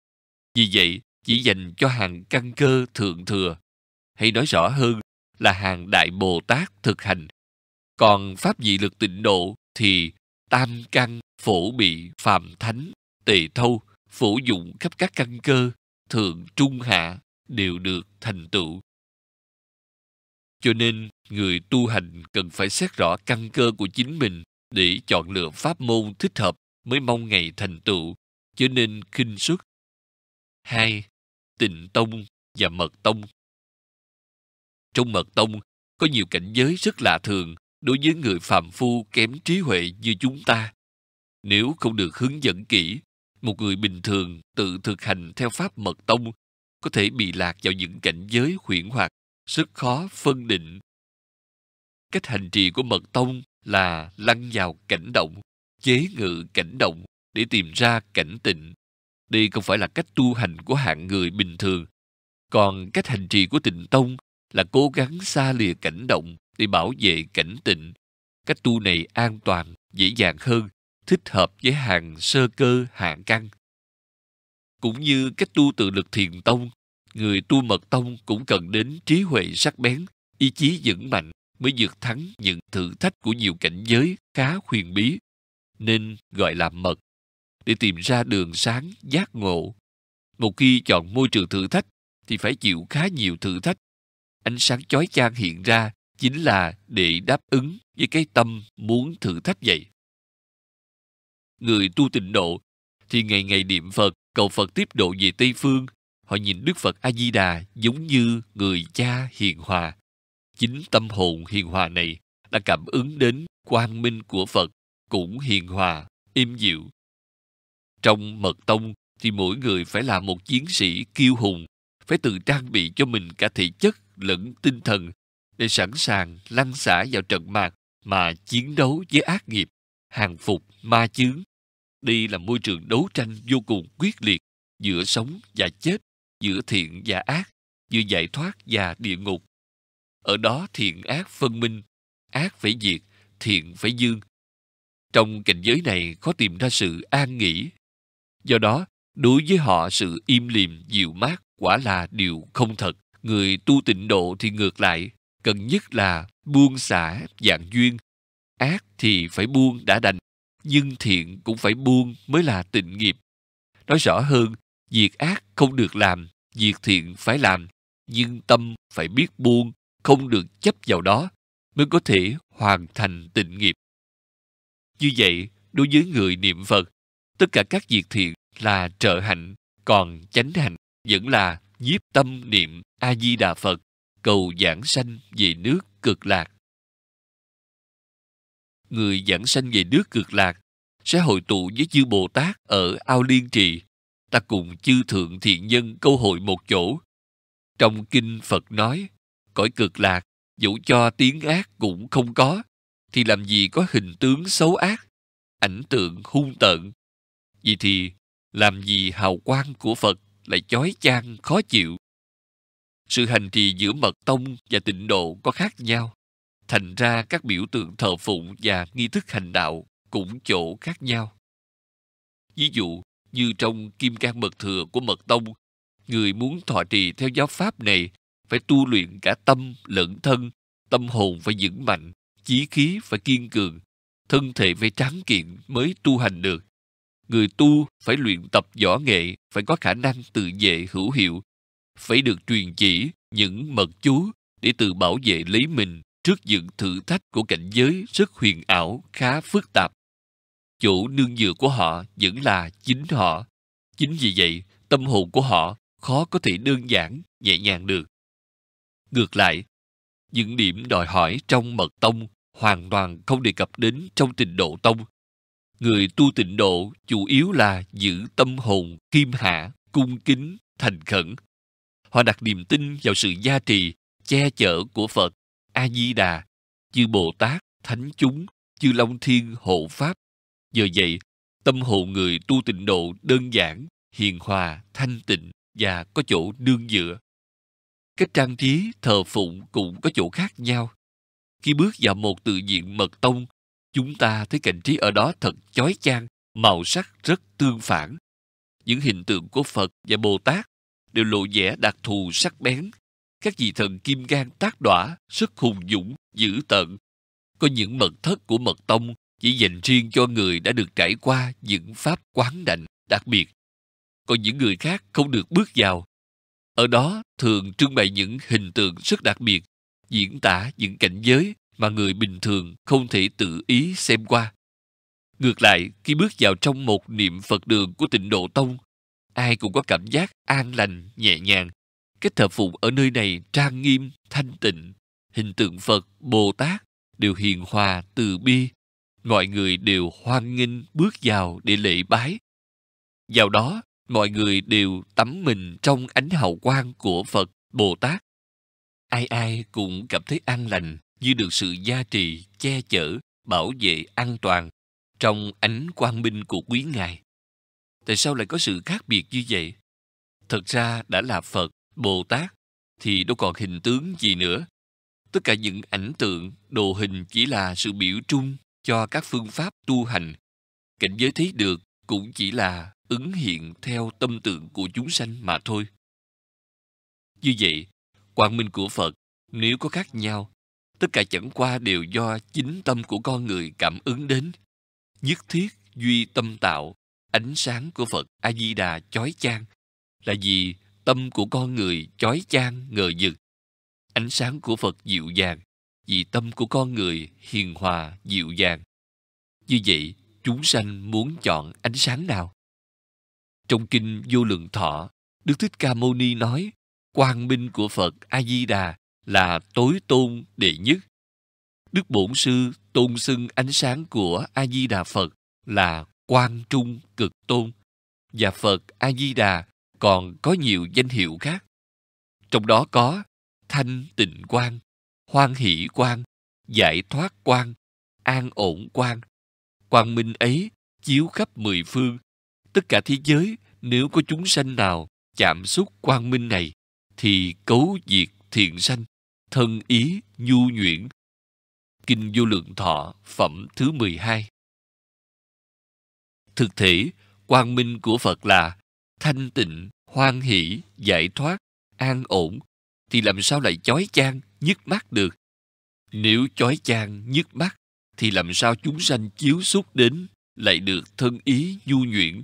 vì vậy chỉ dành cho hàng căn cơ thượng thừa hay nói rõ hơn là hàng đại bồ tát thực hành còn pháp dị lực tịnh độ thì tam căn phổ bị phàm thánh tề thâu phổ dụng khắp các căn cơ thượng trung hạ đều được thành tựu cho nên người tu hành cần phải xét rõ căn cơ của chính mình để chọn lựa pháp môn thích hợp mới mong ngày thành tựu cho nên khinh xuất hai tịnh tông và mật tông trong mật tông có nhiều cảnh giới rất lạ thường đối với người phàm phu kém trí huệ như chúng ta nếu không được hướng dẫn kỹ một người bình thường tự thực hành theo pháp mật tông có thể bị lạc vào những cảnh giới huyễn hoặc rất khó phân định cách hành trì của mật tông là lăn vào cảnh động chế ngự cảnh động để tìm ra cảnh tịnh đây không phải là cách tu hành của hạng người bình thường còn cách hành trì của tịnh tông là cố gắng xa lìa cảnh động để bảo vệ cảnh tịnh cách tu này an toàn dễ dàng hơn thích hợp với hàng sơ cơ hạng căn. Cũng như cách tu tự lực thiền tông, người tu mật tông cũng cần đến trí huệ sắc bén, ý chí vững mạnh mới vượt thắng những thử thách của nhiều cảnh giới khá huyền bí, nên gọi là mật, để tìm ra đường sáng giác ngộ. Một khi chọn môi trường thử thách thì phải chịu khá nhiều thử thách. Ánh sáng chói chang hiện ra chính là để đáp ứng với cái tâm muốn thử thách vậy người tu tịnh độ thì ngày ngày niệm Phật, cầu Phật tiếp độ về Tây Phương. Họ nhìn Đức Phật A-di-đà giống như người cha hiền hòa. Chính tâm hồn hiền hòa này đã cảm ứng đến quang minh của Phật cũng hiền hòa, im dịu. Trong mật tông thì mỗi người phải là một chiến sĩ kiêu hùng, phải tự trang bị cho mình cả thể chất lẫn tinh thần để sẵn sàng lăn xả vào trận mạc mà chiến đấu với ác nghiệp, hàng phục ma chướng đây là môi trường đấu tranh vô cùng quyết liệt giữa sống và chết, giữa thiện và ác, giữa giải thoát và địa ngục. Ở đó thiện ác phân minh, ác phải diệt, thiện phải dương. Trong cảnh giới này khó tìm ra sự an nghỉ. Do đó, đối với họ sự im lìm dịu mát quả là điều không thật. Người tu tịnh độ thì ngược lại, cần nhất là buông xả dạng duyên. Ác thì phải buông đã đành, nhưng thiện cũng phải buông mới là tịnh nghiệp. Nói rõ hơn, việc ác không được làm, việc thiện phải làm, nhưng tâm phải biết buông, không được chấp vào đó, mới có thể hoàn thành tịnh nghiệp. Như vậy, đối với người niệm Phật, tất cả các việc thiện là trợ hạnh, còn chánh hạnh vẫn là nhiếp tâm niệm A-di-đà Phật, cầu giảng sanh về nước cực lạc người giảng sanh về nước cực lạc sẽ hội tụ với chư Bồ Tát ở Ao Liên Trì. Ta cùng chư Thượng Thiện Nhân câu hội một chỗ. Trong Kinh Phật nói, cõi cực lạc, dẫu cho tiếng ác cũng không có, thì làm gì có hình tướng xấu ác, ảnh tượng hung tợn. vì thì, làm gì hào quang của Phật lại chói chang khó chịu? Sự hành trì giữa mật tông và tịnh độ có khác nhau. Thành ra các biểu tượng thờ phụng và nghi thức hành đạo cũng chỗ khác nhau. Ví dụ như trong Kim Cang Mật Thừa của Mật Tông, người muốn thọ trì theo giáo pháp này phải tu luyện cả tâm lẫn thân, tâm hồn phải vững mạnh, chí khí phải kiên cường, thân thể phải tráng kiện mới tu hành được. Người tu phải luyện tập võ nghệ, phải có khả năng tự vệ hữu hiệu, phải được truyền chỉ những mật chú để tự bảo vệ lấy mình trước những thử thách của cảnh giới rất huyền ảo khá phức tạp chỗ nương dựa của họ vẫn là chính họ chính vì vậy tâm hồn của họ khó có thể đơn giản nhẹ nhàng được ngược lại những điểm đòi hỏi trong mật tông hoàn toàn không đề cập đến trong tịnh độ tông người tu tịnh độ chủ yếu là giữ tâm hồn khiêm hạ cung kính thành khẩn họ đặt niềm tin vào sự gia trì che chở của phật a di đà chư bồ tát thánh chúng chư long thiên hộ pháp do vậy tâm hồn người tu tịnh độ đơn giản hiền hòa thanh tịnh và có chỗ nương dựa cách trang trí thờ phụng cũng có chỗ khác nhau khi bước vào một tự diện mật tông chúng ta thấy cảnh trí ở đó thật chói chang màu sắc rất tương phản những hình tượng của phật và bồ tát đều lộ vẻ đặc thù sắc bén các vị thần kim gan tác đỏa, sức hùng dũng, dữ tận. Có những mật thất của mật tông chỉ dành riêng cho người đã được trải qua những pháp quán đảnh đặc biệt. Còn những người khác không được bước vào. Ở đó thường trưng bày những hình tượng rất đặc biệt, diễn tả những cảnh giới mà người bình thường không thể tự ý xem qua. Ngược lại, khi bước vào trong một niệm Phật đường của tịnh Độ Tông, ai cũng có cảm giác an lành, nhẹ nhàng, cái thờ phụng ở nơi này trang nghiêm, thanh tịnh. Hình tượng Phật, Bồ Tát đều hiền hòa, từ bi. Mọi người đều hoan nghênh bước vào để lễ bái. Vào đó, mọi người đều tắm mình trong ánh hào quang của Phật, Bồ Tát. Ai ai cũng cảm thấy an lành như được sự gia trì, che chở, bảo vệ an toàn trong ánh quang minh của quý ngài. Tại sao lại có sự khác biệt như vậy? Thật ra đã là Phật, Bồ Tát thì đâu còn hình tướng gì nữa. Tất cả những ảnh tượng, đồ hình chỉ là sự biểu trung cho các phương pháp tu hành. Cảnh giới thấy được cũng chỉ là ứng hiện theo tâm tượng của chúng sanh mà thôi. Như vậy, quang minh của Phật nếu có khác nhau, tất cả chẳng qua đều do chính tâm của con người cảm ứng đến. Nhất thiết duy tâm tạo, ánh sáng của Phật A Di Đà chói chang là gì? Tâm của con người chói chang ngờ vực. Ánh sáng của Phật dịu dàng, vì tâm của con người hiền hòa dịu dàng. Như vậy, chúng sanh muốn chọn ánh sáng nào? Trong kinh Vô Lượng Thọ, Đức Thích Ca Mâu Ni nói, quang minh của Phật A Di Đà là tối tôn đệ nhất. Đức Bổn Sư tôn xưng ánh sáng của A Di Đà Phật là quang trung cực tôn và Phật A Di Đà còn có nhiều danh hiệu khác. Trong đó có thanh tịnh quan, hoan hỷ quan, giải thoát quan, an ổn quan. Quang minh ấy chiếu khắp mười phương. Tất cả thế giới nếu có chúng sanh nào chạm xúc quang minh này thì cấu diệt thiện sanh, thân ý nhu nhuyễn. Kinh Vô Lượng Thọ phẩm thứ 12 Thực thể, quang minh của Phật là thanh tịnh, hoan hỷ, giải thoát, an ổn, thì làm sao lại chói chang, nhức mắt được? Nếu chói chang, nhức mắt, thì làm sao chúng sanh chiếu xúc đến lại được thân ý nhu nhuyễn?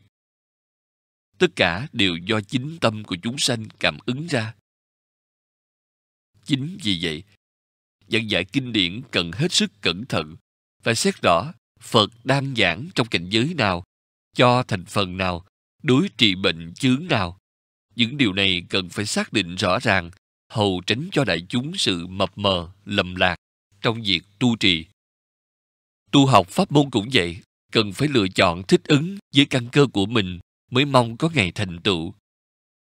Tất cả đều do chính tâm của chúng sanh cảm ứng ra. Chính vì vậy, giảng giải kinh điển cần hết sức cẩn thận và xét rõ Phật đang giảng trong cảnh giới nào, cho thành phần nào đối trị bệnh chướng nào Những điều này cần phải xác định rõ ràng, hầu tránh cho đại chúng sự mập mờ, lầm lạc trong việc tu trì. Tu học pháp môn cũng vậy, cần phải lựa chọn thích ứng với căn cơ của mình mới mong có ngày thành tựu.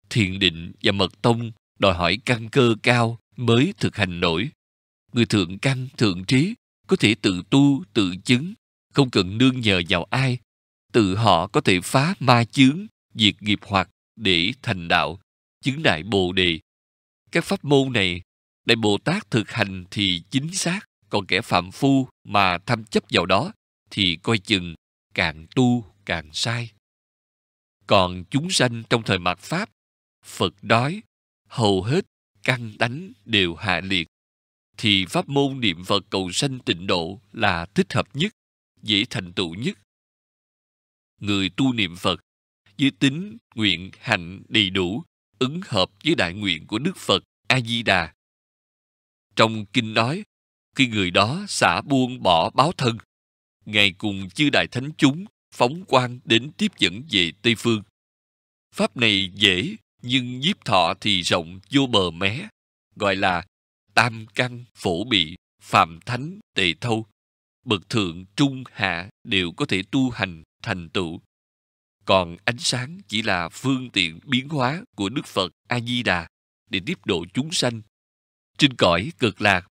Thiền định và mật tông đòi hỏi căn cơ cao mới thực hành nổi. Người thượng căn, thượng trí có thể tự tu, tự chứng, không cần nương nhờ vào ai tự họ có thể phá ma chướng, diệt nghiệp hoặc để thành đạo, chứng đại bồ đề. Các pháp môn này, Đại Bồ Tát thực hành thì chính xác, còn kẻ phạm phu mà tham chấp vào đó thì coi chừng càng tu càng sai. Còn chúng sanh trong thời mạt Pháp, Phật đói, hầu hết căn đánh đều hạ liệt, thì pháp môn niệm Phật cầu sanh tịnh độ là thích hợp nhất, dễ thành tựu nhất người tu niệm Phật với tính, nguyện, hạnh đầy đủ, ứng hợp với đại nguyện của Đức Phật A-di-đà. Trong kinh nói, khi người đó xả buông bỏ báo thân, Ngài cùng chư đại thánh chúng phóng quang đến tiếp dẫn về Tây Phương. Pháp này dễ, nhưng nhiếp thọ thì rộng vô bờ mé, gọi là tam căn phổ bị, phạm thánh tề thâu, bậc thượng trung hạ đều có thể tu hành thành tựu còn ánh sáng chỉ là phương tiện biến hóa của đức phật a di đà để tiếp độ chúng sanh trên cõi cực lạc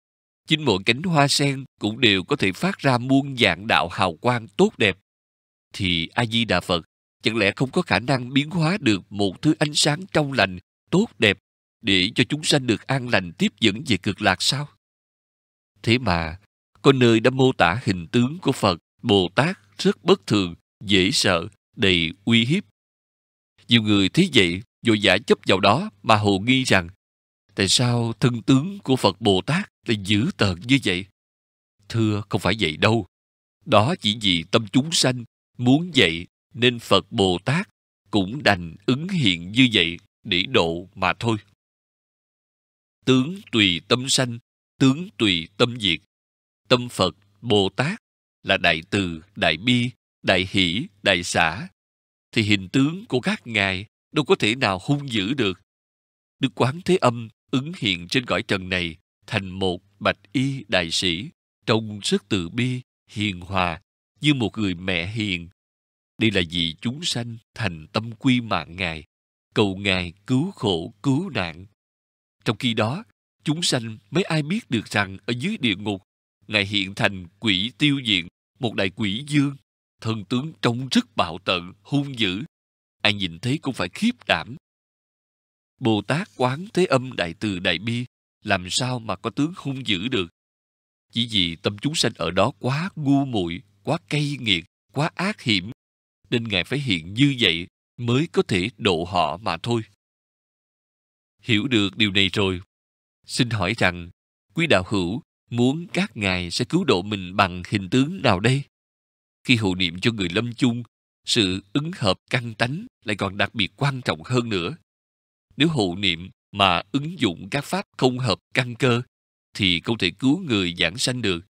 chính mỗi cánh hoa sen cũng đều có thể phát ra muôn dạng đạo hào quang tốt đẹp thì a di đà phật chẳng lẽ không có khả năng biến hóa được một thứ ánh sáng trong lành tốt đẹp để cho chúng sanh được an lành tiếp dẫn về cực lạc sao thế mà có nơi đã mô tả hình tướng của phật bồ tát rất bất thường dễ sợ đầy uy hiếp nhiều người thấy vậy vội giả chấp vào đó mà hồ nghi rằng tại sao thân tướng của phật bồ tát lại dữ tợn như vậy thưa không phải vậy đâu đó chỉ vì tâm chúng sanh muốn vậy nên phật bồ tát cũng đành ứng hiện như vậy để độ mà thôi tướng tùy tâm sanh tướng tùy tâm diệt tâm phật bồ tát là đại từ đại bi đại hỷ đại xã thì hình tướng của các ngài đâu có thể nào hung dữ được đức quán thế âm ứng hiện trên cõi trần này thành một bạch y đại sĩ trong sức từ bi hiền hòa như một người mẹ hiền đây là vì chúng sanh thành tâm quy mạng ngài cầu ngài cứu khổ cứu nạn trong khi đó chúng sanh mấy ai biết được rằng ở dưới địa ngục Ngài hiện thành quỷ tiêu diện, một đại quỷ dương, thân tướng trông rất bạo tận, hung dữ. Ai nhìn thấy cũng phải khiếp đảm. Bồ Tát quán thế âm đại từ đại bi, làm sao mà có tướng hung dữ được? Chỉ vì tâm chúng sanh ở đó quá ngu muội, quá cay nghiệt, quá ác hiểm, nên Ngài phải hiện như vậy mới có thể độ họ mà thôi. Hiểu được điều này rồi, xin hỏi rằng, quý đạo hữu muốn các ngài sẽ cứu độ mình bằng hình tướng nào đây? Khi hộ niệm cho người lâm chung, sự ứng hợp căn tánh lại còn đặc biệt quan trọng hơn nữa. Nếu hộ niệm mà ứng dụng các pháp không hợp căn cơ, thì không thể cứu người giảng sanh được.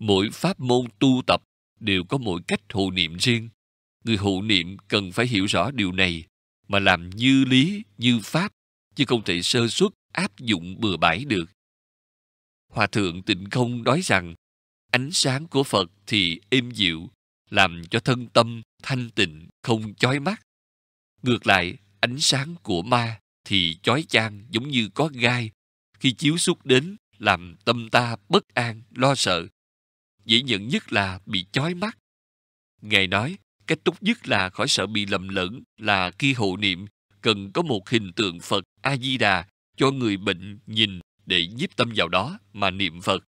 Mỗi pháp môn tu tập đều có mỗi cách hộ niệm riêng. Người hộ niệm cần phải hiểu rõ điều này mà làm như lý, như pháp, chứ không thể sơ suất áp dụng bừa bãi được. Hòa Thượng Tịnh Không nói rằng ánh sáng của Phật thì êm dịu, làm cho thân tâm thanh tịnh không chói mắt. Ngược lại, ánh sáng của ma thì chói chang giống như có gai, khi chiếu xúc đến làm tâm ta bất an, lo sợ. Dễ nhận nhất là bị chói mắt. Ngài nói, cách tốt nhất là khỏi sợ bị lầm lẫn là khi hộ niệm cần có một hình tượng Phật A-di-đà cho người bệnh nhìn để nhiếp tâm vào đó mà niệm Phật.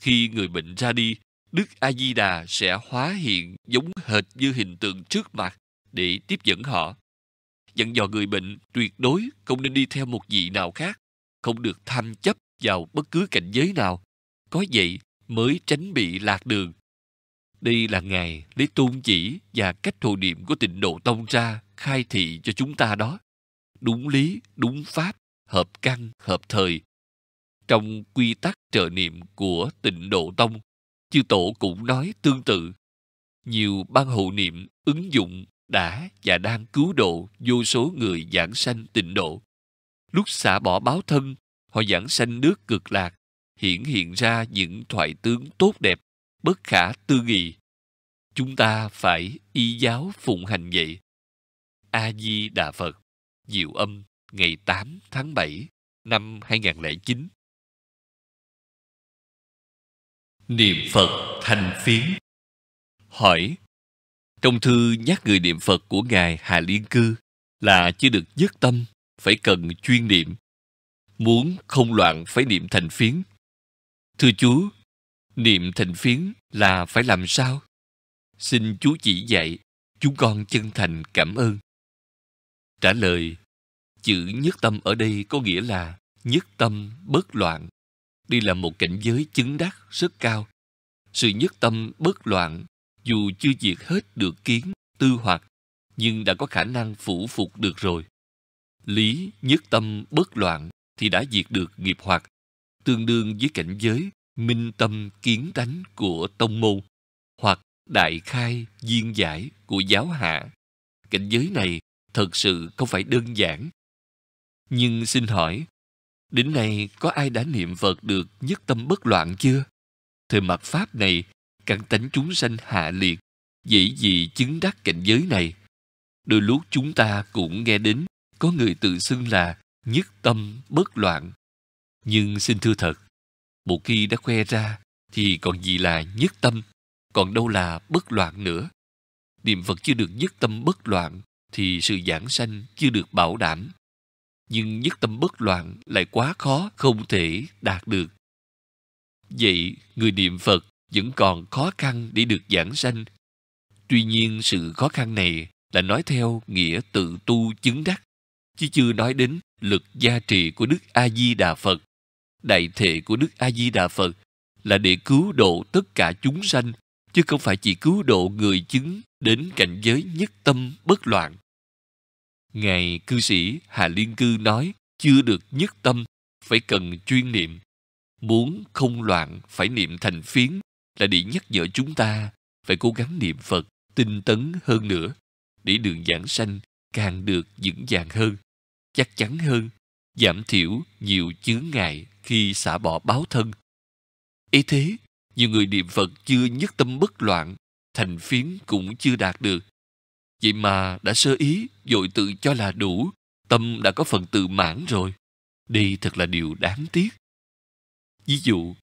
Khi người bệnh ra đi, Đức A-di-đà sẽ hóa hiện giống hệt như hình tượng trước mặt để tiếp dẫn họ. Dẫn dò người bệnh tuyệt đối không nên đi theo một vị nào khác, không được tham chấp vào bất cứ cảnh giới nào. Có vậy mới tránh bị lạc đường. Đây là ngày lấy tôn chỉ và cách hồ niệm của tịnh độ tông ra khai thị cho chúng ta đó. Đúng lý, đúng pháp, hợp căn, hợp thời, trong quy tắc trợ niệm của tịnh độ tông, chư tổ cũng nói tương tự. Nhiều ban hộ niệm ứng dụng đã và đang cứu độ vô số người giảng sanh tịnh độ. Lúc xả bỏ báo thân, họ giảng sanh nước cực lạc, hiển hiện ra những thoại tướng tốt đẹp, bất khả tư nghị. Chúng ta phải y giáo phụng hành vậy. A-di-đà Phật, Diệu Âm, ngày 8 tháng 7 năm 2009 Niệm Phật thành phiến Hỏi Trong thư nhắc người niệm Phật của Ngài Hà Liên Cư là chưa được dứt tâm, phải cần chuyên niệm. Muốn không loạn phải niệm thành phiến. Thưa chú, niệm thành phiến là phải làm sao? Xin chú chỉ dạy, chúng con chân thành cảm ơn. Trả lời, chữ nhất tâm ở đây có nghĩa là nhất tâm bất loạn đi là một cảnh giới chứng đắc rất cao. Sự nhất tâm bất loạn, dù chưa diệt hết được kiến, tư hoặc, nhưng đã có khả năng phủ phục được rồi. Lý nhất tâm bất loạn thì đã diệt được nghiệp hoặc, tương đương với cảnh giới minh tâm kiến tánh của tông môn hoặc đại khai viên giải của giáo hạ. Cảnh giới này thật sự không phải đơn giản. Nhưng xin hỏi, Đến nay có ai đã niệm Phật được nhất tâm bất loạn chưa? Thời mặt Pháp này, căn tánh chúng sanh hạ liệt, dĩ gì chứng đắc cảnh giới này. Đôi lúc chúng ta cũng nghe đến có người tự xưng là nhất tâm bất loạn. Nhưng xin thưa thật, một khi đã khoe ra thì còn gì là nhất tâm, còn đâu là bất loạn nữa. Niệm Phật chưa được nhất tâm bất loạn thì sự giảng sanh chưa được bảo đảm nhưng nhất tâm bất loạn lại quá khó không thể đạt được. Vậy, người niệm Phật vẫn còn khó khăn để được giảng sanh. Tuy nhiên sự khó khăn này là nói theo nghĩa tự tu chứng đắc, chứ chưa nói đến lực gia trị của Đức A-di-đà Phật. Đại thể của Đức A-di-đà Phật là để cứu độ tất cả chúng sanh, chứ không phải chỉ cứu độ người chứng đến cảnh giới nhất tâm bất loạn. Ngài cư sĩ Hà Liên Cư nói, chưa được nhất tâm, phải cần chuyên niệm. Muốn không loạn phải niệm thành phiến là để nhắc nhở chúng ta phải cố gắng niệm Phật tinh tấn hơn nữa để đường giảng sanh càng được vững vàng hơn, chắc chắn hơn, giảm thiểu nhiều chướng ngại khi xả bỏ báo thân. Ấy thế, nhiều người niệm Phật chưa nhất tâm bất loạn, thành phiến cũng chưa đạt được, Vậy mà đã sơ ý, dội tự cho là đủ, tâm đã có phần tự mãn rồi. Đây thật là điều đáng tiếc. Ví dụ,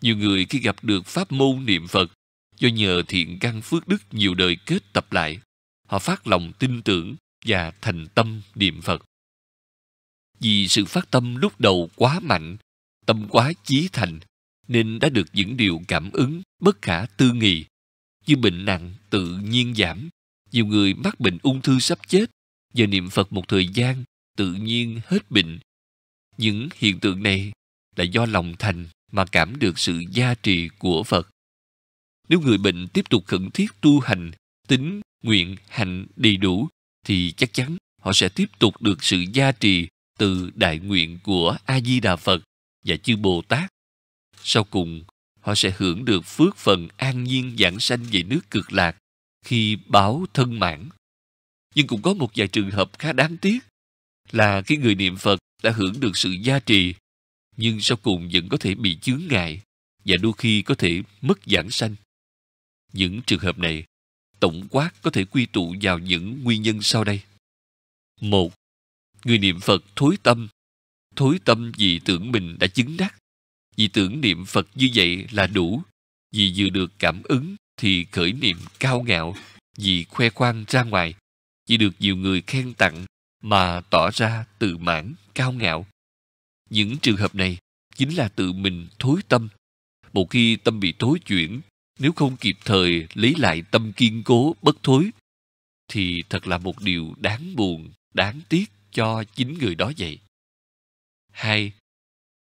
nhiều người khi gặp được pháp môn niệm Phật, do nhờ thiện căn phước đức nhiều đời kết tập lại, họ phát lòng tin tưởng và thành tâm niệm Phật. Vì sự phát tâm lúc đầu quá mạnh, tâm quá chí thành, nên đã được những điều cảm ứng bất khả tư nghị, như bệnh nặng tự nhiên giảm, nhiều người mắc bệnh ung thư sắp chết và niệm Phật một thời gian tự nhiên hết bệnh. Những hiện tượng này là do lòng thành mà cảm được sự gia trì của Phật. Nếu người bệnh tiếp tục khẩn thiết tu hành, tính, nguyện, hạnh đầy đủ, thì chắc chắn họ sẽ tiếp tục được sự gia trì từ đại nguyện của A-di-đà Phật và chư Bồ Tát. Sau cùng, họ sẽ hưởng được phước phần an nhiên giảng sanh về nước cực lạc khi báo thân mãn. Nhưng cũng có một vài trường hợp khá đáng tiếc là khi người niệm Phật đã hưởng được sự gia trì nhưng sau cùng vẫn có thể bị chướng ngại và đôi khi có thể mất giảng sanh. Những trường hợp này tổng quát có thể quy tụ vào những nguyên nhân sau đây. Một, người niệm Phật thối tâm. Thối tâm vì tưởng mình đã chứng đắc. Vì tưởng niệm Phật như vậy là đủ. Vì vừa được cảm ứng thì khởi niệm cao ngạo vì khoe khoang ra ngoài chỉ được nhiều người khen tặng mà tỏ ra tự mãn cao ngạo những trường hợp này chính là tự mình thối tâm một khi tâm bị thối chuyển nếu không kịp thời lấy lại tâm kiên cố bất thối thì thật là một điều đáng buồn đáng tiếc cho chính người đó vậy hai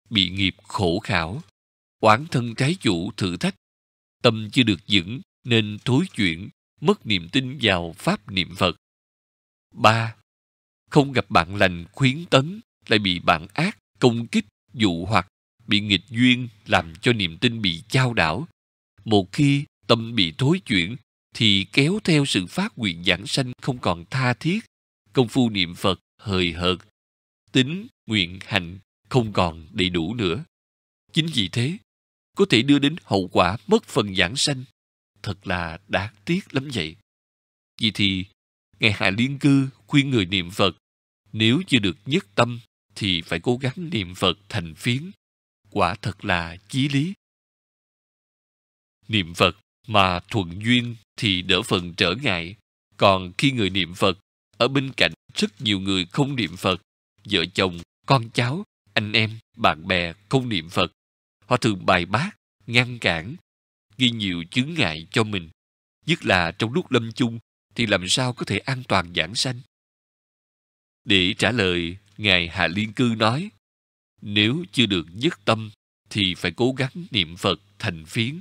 bị nghiệp khổ khảo oán thân trái chủ thử thách tâm chưa được vững nên thối chuyển, mất niềm tin vào pháp niệm Phật. ba Không gặp bạn lành khuyến tấn, lại bị bạn ác, công kích, dụ hoặc, bị nghịch duyên làm cho niềm tin bị chao đảo. Một khi tâm bị thối chuyển, thì kéo theo sự phát nguyện giảng sanh không còn tha thiết, công phu niệm Phật hời hợt, tính, nguyện, hạnh không còn đầy đủ nữa. Chính vì thế, có thể đưa đến hậu quả mất phần giảng sanh. Thật là đáng tiếc lắm vậy. Vì thì, Ngài hạ Liên Cư khuyên người niệm Phật, nếu chưa được nhất tâm thì phải cố gắng niệm Phật thành phiến. Quả thật là chí lý. Niệm Phật mà thuận duyên thì đỡ phần trở ngại. Còn khi người niệm Phật, ở bên cạnh rất nhiều người không niệm Phật, vợ chồng, con cháu, anh em, bạn bè không niệm Phật Họ thường bài bác, ngăn cản, gây nhiều chướng ngại cho mình. Nhất là trong lúc lâm chung thì làm sao có thể an toàn giảng sanh? Để trả lời, Ngài hà Liên Cư nói, nếu chưa được nhất tâm thì phải cố gắng niệm Phật thành phiến.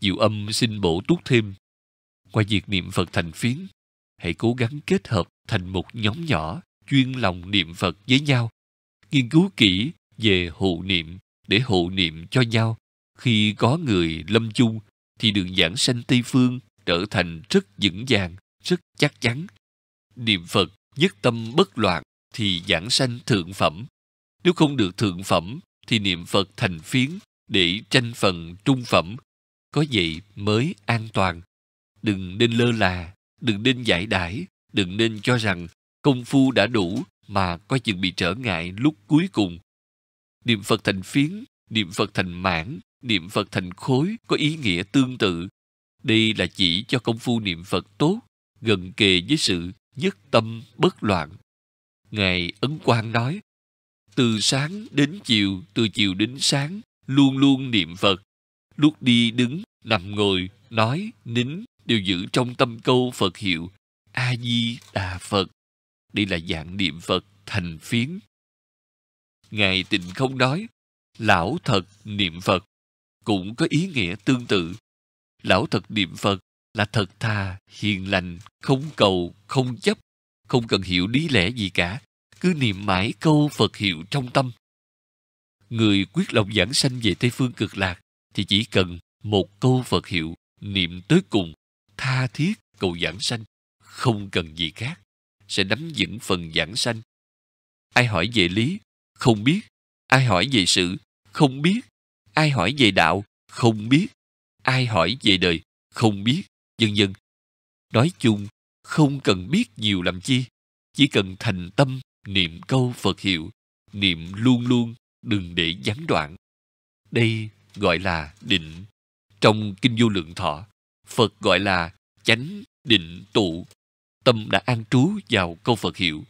Diệu âm xin bổ túc thêm. Qua việc niệm Phật thành phiến, hãy cố gắng kết hợp thành một nhóm nhỏ chuyên lòng niệm Phật với nhau, nghiên cứu kỹ về hộ niệm, để hộ niệm cho nhau. Khi có người lâm chung, thì đường giảng sanh Tây Phương trở thành rất vững vàng, rất chắc chắn. Niệm Phật nhất tâm bất loạn thì giảng sanh thượng phẩm. Nếu không được thượng phẩm thì niệm Phật thành phiến để tranh phần trung phẩm. Có vậy mới an toàn. Đừng nên lơ là, đừng nên giải đãi, đừng nên cho rằng công phu đã đủ mà coi chừng bị trở ngại lúc cuối cùng niệm phật thành phiến niệm phật thành mãn niệm phật thành khối có ý nghĩa tương tự đây là chỉ cho công phu niệm phật tốt gần kề với sự nhất tâm bất loạn ngài ấn quang nói từ sáng đến chiều từ chiều đến sáng luôn luôn niệm phật lúc đi đứng nằm ngồi nói nín đều giữ trong tâm câu phật hiệu a di đà phật đây là dạng niệm phật thành phiến Ngài tịnh không nói, lão thật niệm Phật cũng có ý nghĩa tương tự. Lão thật niệm Phật là thật thà, hiền lành, không cầu, không chấp, không cần hiểu lý lẽ gì cả, cứ niệm mãi câu Phật hiệu trong tâm. Người quyết lòng giảng sanh về Tây Phương cực lạc thì chỉ cần một câu Phật hiệu niệm tới cùng, tha thiết cầu giảng sanh, không cần gì khác, sẽ nắm vững phần giảng sanh. Ai hỏi về lý, không biết ai hỏi về sự không biết ai hỏi về đạo không biết ai hỏi về đời không biết vân vân nói chung không cần biết nhiều làm chi chỉ cần thành tâm niệm câu phật hiệu niệm luôn luôn đừng để gián đoạn đây gọi là định trong kinh vô lượng thọ phật gọi là chánh định tụ tâm đã an trú vào câu phật hiệu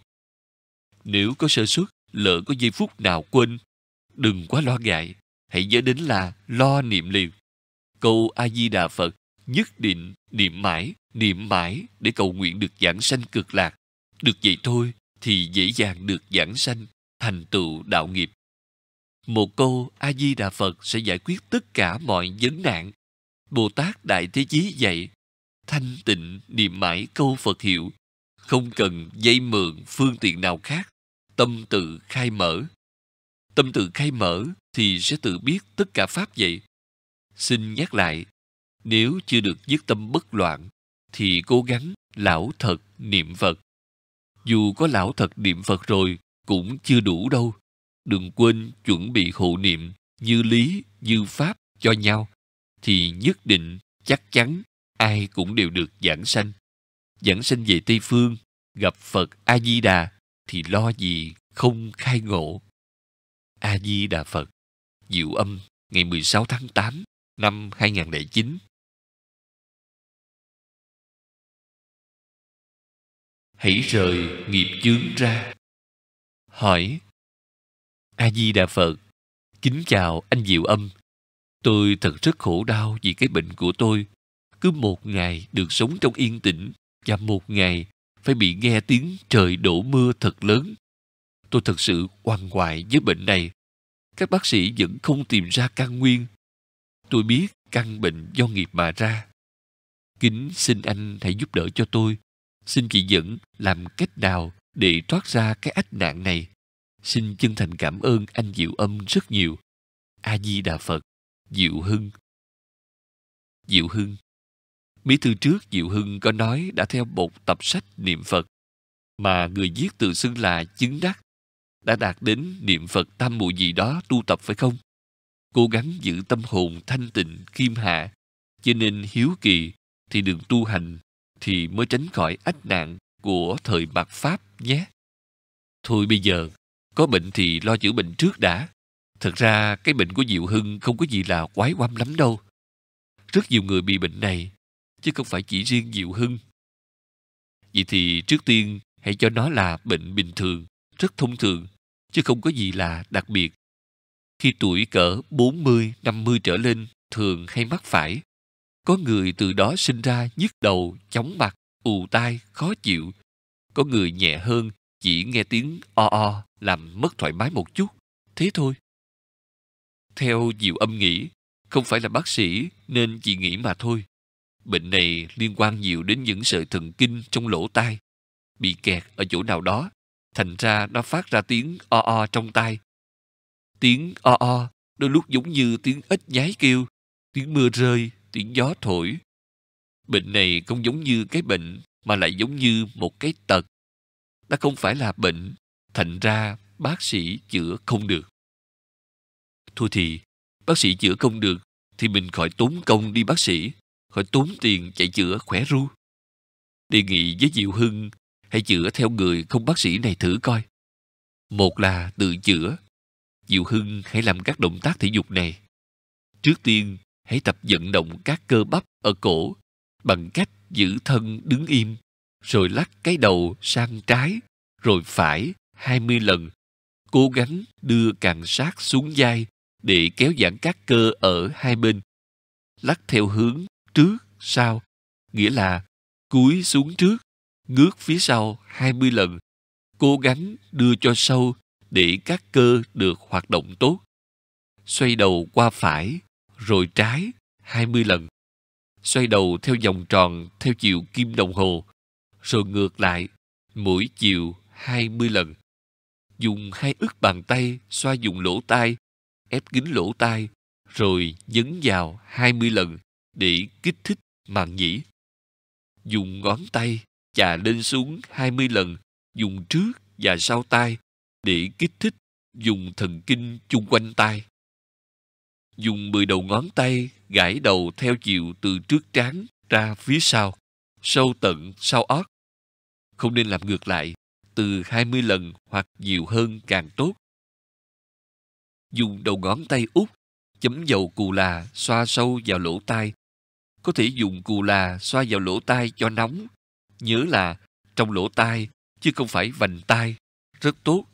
nếu có sơ xuất lỡ có giây phút nào quên đừng quá lo ngại hãy nhớ đến là lo niệm liền câu a di đà phật nhất định niệm mãi niệm mãi để cầu nguyện được giảng sanh cực lạc được vậy thôi thì dễ dàng được giảng sanh thành tựu đạo nghiệp một câu a di đà phật sẽ giải quyết tất cả mọi vấn nạn bồ tát đại thế chí dạy thanh tịnh niệm mãi câu phật hiệu không cần dây mượn phương tiện nào khác tâm tự khai mở tâm tự khai mở thì sẽ tự biết tất cả pháp vậy xin nhắc lại nếu chưa được dứt tâm bất loạn thì cố gắng lão thật niệm phật dù có lão thật niệm phật rồi cũng chưa đủ đâu đừng quên chuẩn bị hộ niệm như lý như pháp cho nhau thì nhất định chắc chắn ai cũng đều được giảng sanh giảng sanh về tây phương gặp phật a di đà thì lo gì không khai ngộ. A Di Đà Phật, Diệu Âm, ngày 16 tháng 8 năm 2009. Hãy rời nghiệp chướng ra. Hỏi A Di Đà Phật, kính chào anh Diệu Âm. Tôi thật rất khổ đau vì cái bệnh của tôi. Cứ một ngày được sống trong yên tĩnh và một ngày phải bị nghe tiếng trời đổ mưa thật lớn. Tôi thật sự oan hoài với bệnh này. Các bác sĩ vẫn không tìm ra căn nguyên. Tôi biết căn bệnh do nghiệp mà ra. Kính xin anh hãy giúp đỡ cho tôi. Xin chị dẫn làm cách nào để thoát ra cái ách nạn này. Xin chân thành cảm ơn anh Diệu Âm rất nhiều. A Di Đà Phật, Diệu Hưng. Diệu Hưng bí thư trước Diệu Hưng có nói đã theo một tập sách niệm Phật mà người viết tự xưng là chứng đắc đã đạt đến niệm Phật tam muội gì đó tu tập phải không? Cố gắng giữ tâm hồn thanh tịnh, khiêm hạ, cho nên hiếu kỳ thì đừng tu hành thì mới tránh khỏi ách nạn của thời mạt Pháp nhé. Thôi bây giờ, có bệnh thì lo chữa bệnh trước đã. Thật ra cái bệnh của Diệu Hưng không có gì là quái quăm lắm đâu. Rất nhiều người bị bệnh này chứ không phải chỉ riêng diệu hưng vậy thì trước tiên hãy cho nó là bệnh bình thường rất thông thường chứ không có gì là đặc biệt khi tuổi cỡ 40, 50 trở lên thường hay mắc phải. Có người từ đó sinh ra nhức đầu, chóng mặt, ù tai, khó chịu. Có người nhẹ hơn, chỉ nghe tiếng o o làm mất thoải mái một chút. Thế thôi. Theo diệu âm nghĩ, không phải là bác sĩ nên chỉ nghĩ mà thôi. Bệnh này liên quan nhiều đến những sợi thần kinh trong lỗ tai, bị kẹt ở chỗ nào đó, thành ra nó phát ra tiếng o o trong tai. Tiếng o o đôi lúc giống như tiếng ếch nhái kêu, tiếng mưa rơi, tiếng gió thổi. Bệnh này không giống như cái bệnh mà lại giống như một cái tật. Nó không phải là bệnh, thành ra bác sĩ chữa không được. Thôi thì, bác sĩ chữa không được thì mình khỏi tốn công đi bác sĩ khỏi tốn tiền chạy chữa khỏe ru đề nghị với diệu hưng hãy chữa theo người không bác sĩ này thử coi một là tự chữa diệu hưng hãy làm các động tác thể dục này trước tiên hãy tập vận động các cơ bắp ở cổ bằng cách giữ thân đứng im rồi lắc cái đầu sang trái rồi phải 20 lần cố gắng đưa càng sát xuống vai để kéo giãn các cơ ở hai bên lắc theo hướng trước sau nghĩa là cúi xuống trước ngước phía sau 20 lần cố gắng đưa cho sâu để các cơ được hoạt động tốt xoay đầu qua phải rồi trái 20 lần xoay đầu theo vòng tròn theo chiều kim đồng hồ rồi ngược lại mỗi chiều 20 lần dùng hai ức bàn tay xoa vùng lỗ tai ép kính lỗ tai rồi nhấn vào 20 lần để kích thích màng nhĩ. Dùng ngón tay chà lên xuống 20 lần, dùng trước và sau tai để kích thích dùng thần kinh chung quanh tai. Dùng 10 đầu ngón tay gãi đầu theo chiều từ trước trán ra phía sau, sâu tận sau ót. Không nên làm ngược lại, từ 20 lần hoặc nhiều hơn càng tốt. Dùng đầu ngón tay út chấm dầu cù là xoa sâu vào lỗ tai có thể dùng cù là xoa vào lỗ tai cho nóng. Nhớ là trong lỗ tai, chứ không phải vành tai. Rất tốt.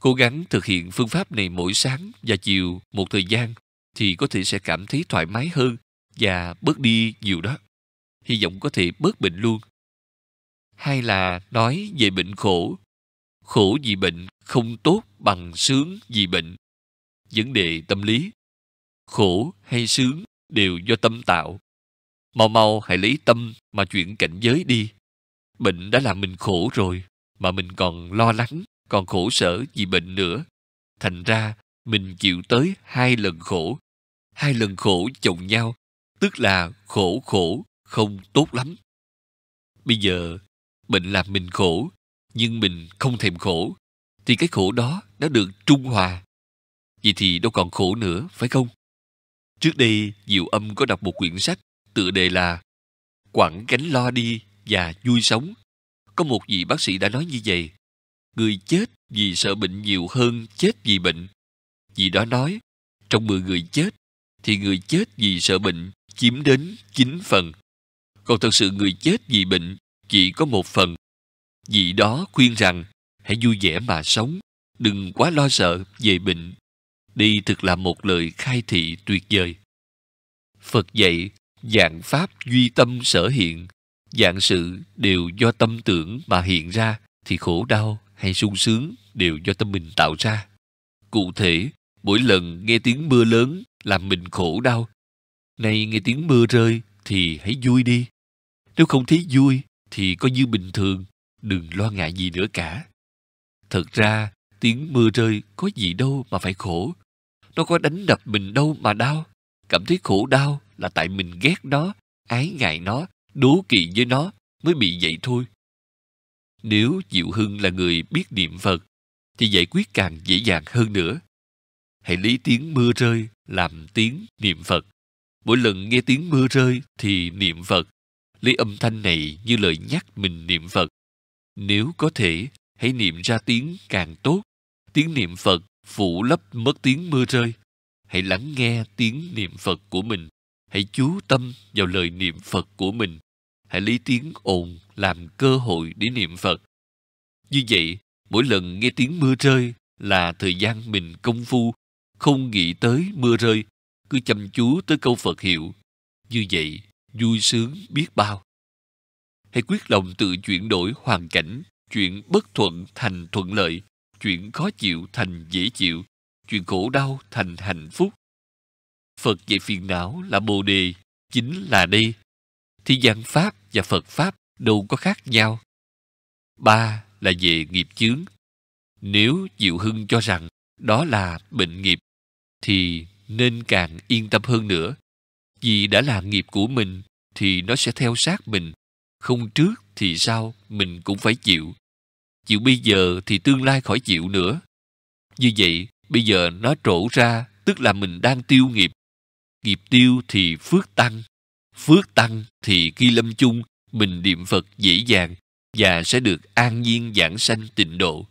Cố gắng thực hiện phương pháp này mỗi sáng và chiều một thời gian thì có thể sẽ cảm thấy thoải mái hơn và bớt đi nhiều đó. Hy vọng có thể bớt bệnh luôn. Hay là nói về bệnh khổ. Khổ vì bệnh không tốt bằng sướng vì bệnh. Vấn đề tâm lý. Khổ hay sướng đều do tâm tạo. Mau mau hãy lấy tâm mà chuyển cảnh giới đi. Bệnh đã làm mình khổ rồi, mà mình còn lo lắng, còn khổ sở vì bệnh nữa. Thành ra, mình chịu tới hai lần khổ. Hai lần khổ chồng nhau, tức là khổ khổ, không tốt lắm. Bây giờ, bệnh làm mình khổ, nhưng mình không thèm khổ, thì cái khổ đó đã được trung hòa. Vậy thì đâu còn khổ nữa, phải không? Trước đây, Diệu Âm có đọc một quyển sách tựa đề là Quảng cánh lo đi và vui sống. Có một vị bác sĩ đã nói như vậy. Người chết vì sợ bệnh nhiều hơn chết vì bệnh. Vì đó nói, trong 10 người chết, thì người chết vì sợ bệnh chiếm đến 9 phần. Còn thật sự người chết vì bệnh chỉ có một phần. Vì đó khuyên rằng, hãy vui vẻ mà sống, đừng quá lo sợ về bệnh đi thực là một lời khai thị tuyệt vời. Phật dạy dạng pháp duy tâm sở hiện, dạng sự đều do tâm tưởng mà hiện ra thì khổ đau hay sung sướng đều do tâm mình tạo ra. Cụ thể, mỗi lần nghe tiếng mưa lớn làm mình khổ đau. Nay nghe tiếng mưa rơi thì hãy vui đi. Nếu không thấy vui thì coi như bình thường, đừng lo ngại gì nữa cả. Thật ra, tiếng mưa rơi có gì đâu mà phải khổ. Nó có đánh đập mình đâu mà đau. Cảm thấy khổ đau là tại mình ghét nó, ái ngại nó, đố kỵ với nó mới bị vậy thôi. Nếu Diệu Hưng là người biết niệm Phật, thì giải quyết càng dễ dàng hơn nữa. Hãy lấy tiếng mưa rơi làm tiếng niệm Phật. Mỗi lần nghe tiếng mưa rơi thì niệm Phật. Lấy âm thanh này như lời nhắc mình niệm Phật. Nếu có thể, hãy niệm ra tiếng càng tốt. Tiếng niệm Phật phủ lấp mất tiếng mưa rơi hãy lắng nghe tiếng niệm phật của mình hãy chú tâm vào lời niệm phật của mình hãy lấy tiếng ồn làm cơ hội để niệm phật như vậy mỗi lần nghe tiếng mưa rơi là thời gian mình công phu không nghĩ tới mưa rơi cứ chăm chú tới câu phật hiệu như vậy vui sướng biết bao hãy quyết lòng tự chuyển đổi hoàn cảnh chuyện bất thuận thành thuận lợi chuyện khó chịu thành dễ chịu, chuyện khổ đau thành hạnh phúc. Phật dạy phiền não là Bồ đề, chính là đây. Thì gian Pháp và Phật Pháp đâu có khác nhau. Ba là về nghiệp chướng. Nếu Diệu Hưng cho rằng đó là bệnh nghiệp, thì nên càng yên tâm hơn nữa. Vì đã là nghiệp của mình, thì nó sẽ theo sát mình. Không trước thì sau, mình cũng phải chịu chịu bây giờ thì tương lai khỏi chịu nữa như vậy bây giờ nó trổ ra tức là mình đang tiêu nghiệp nghiệp tiêu thì phước tăng phước tăng thì khi lâm chung mình niệm phật dễ dàng và sẽ được an nhiên giảng sanh tịnh độ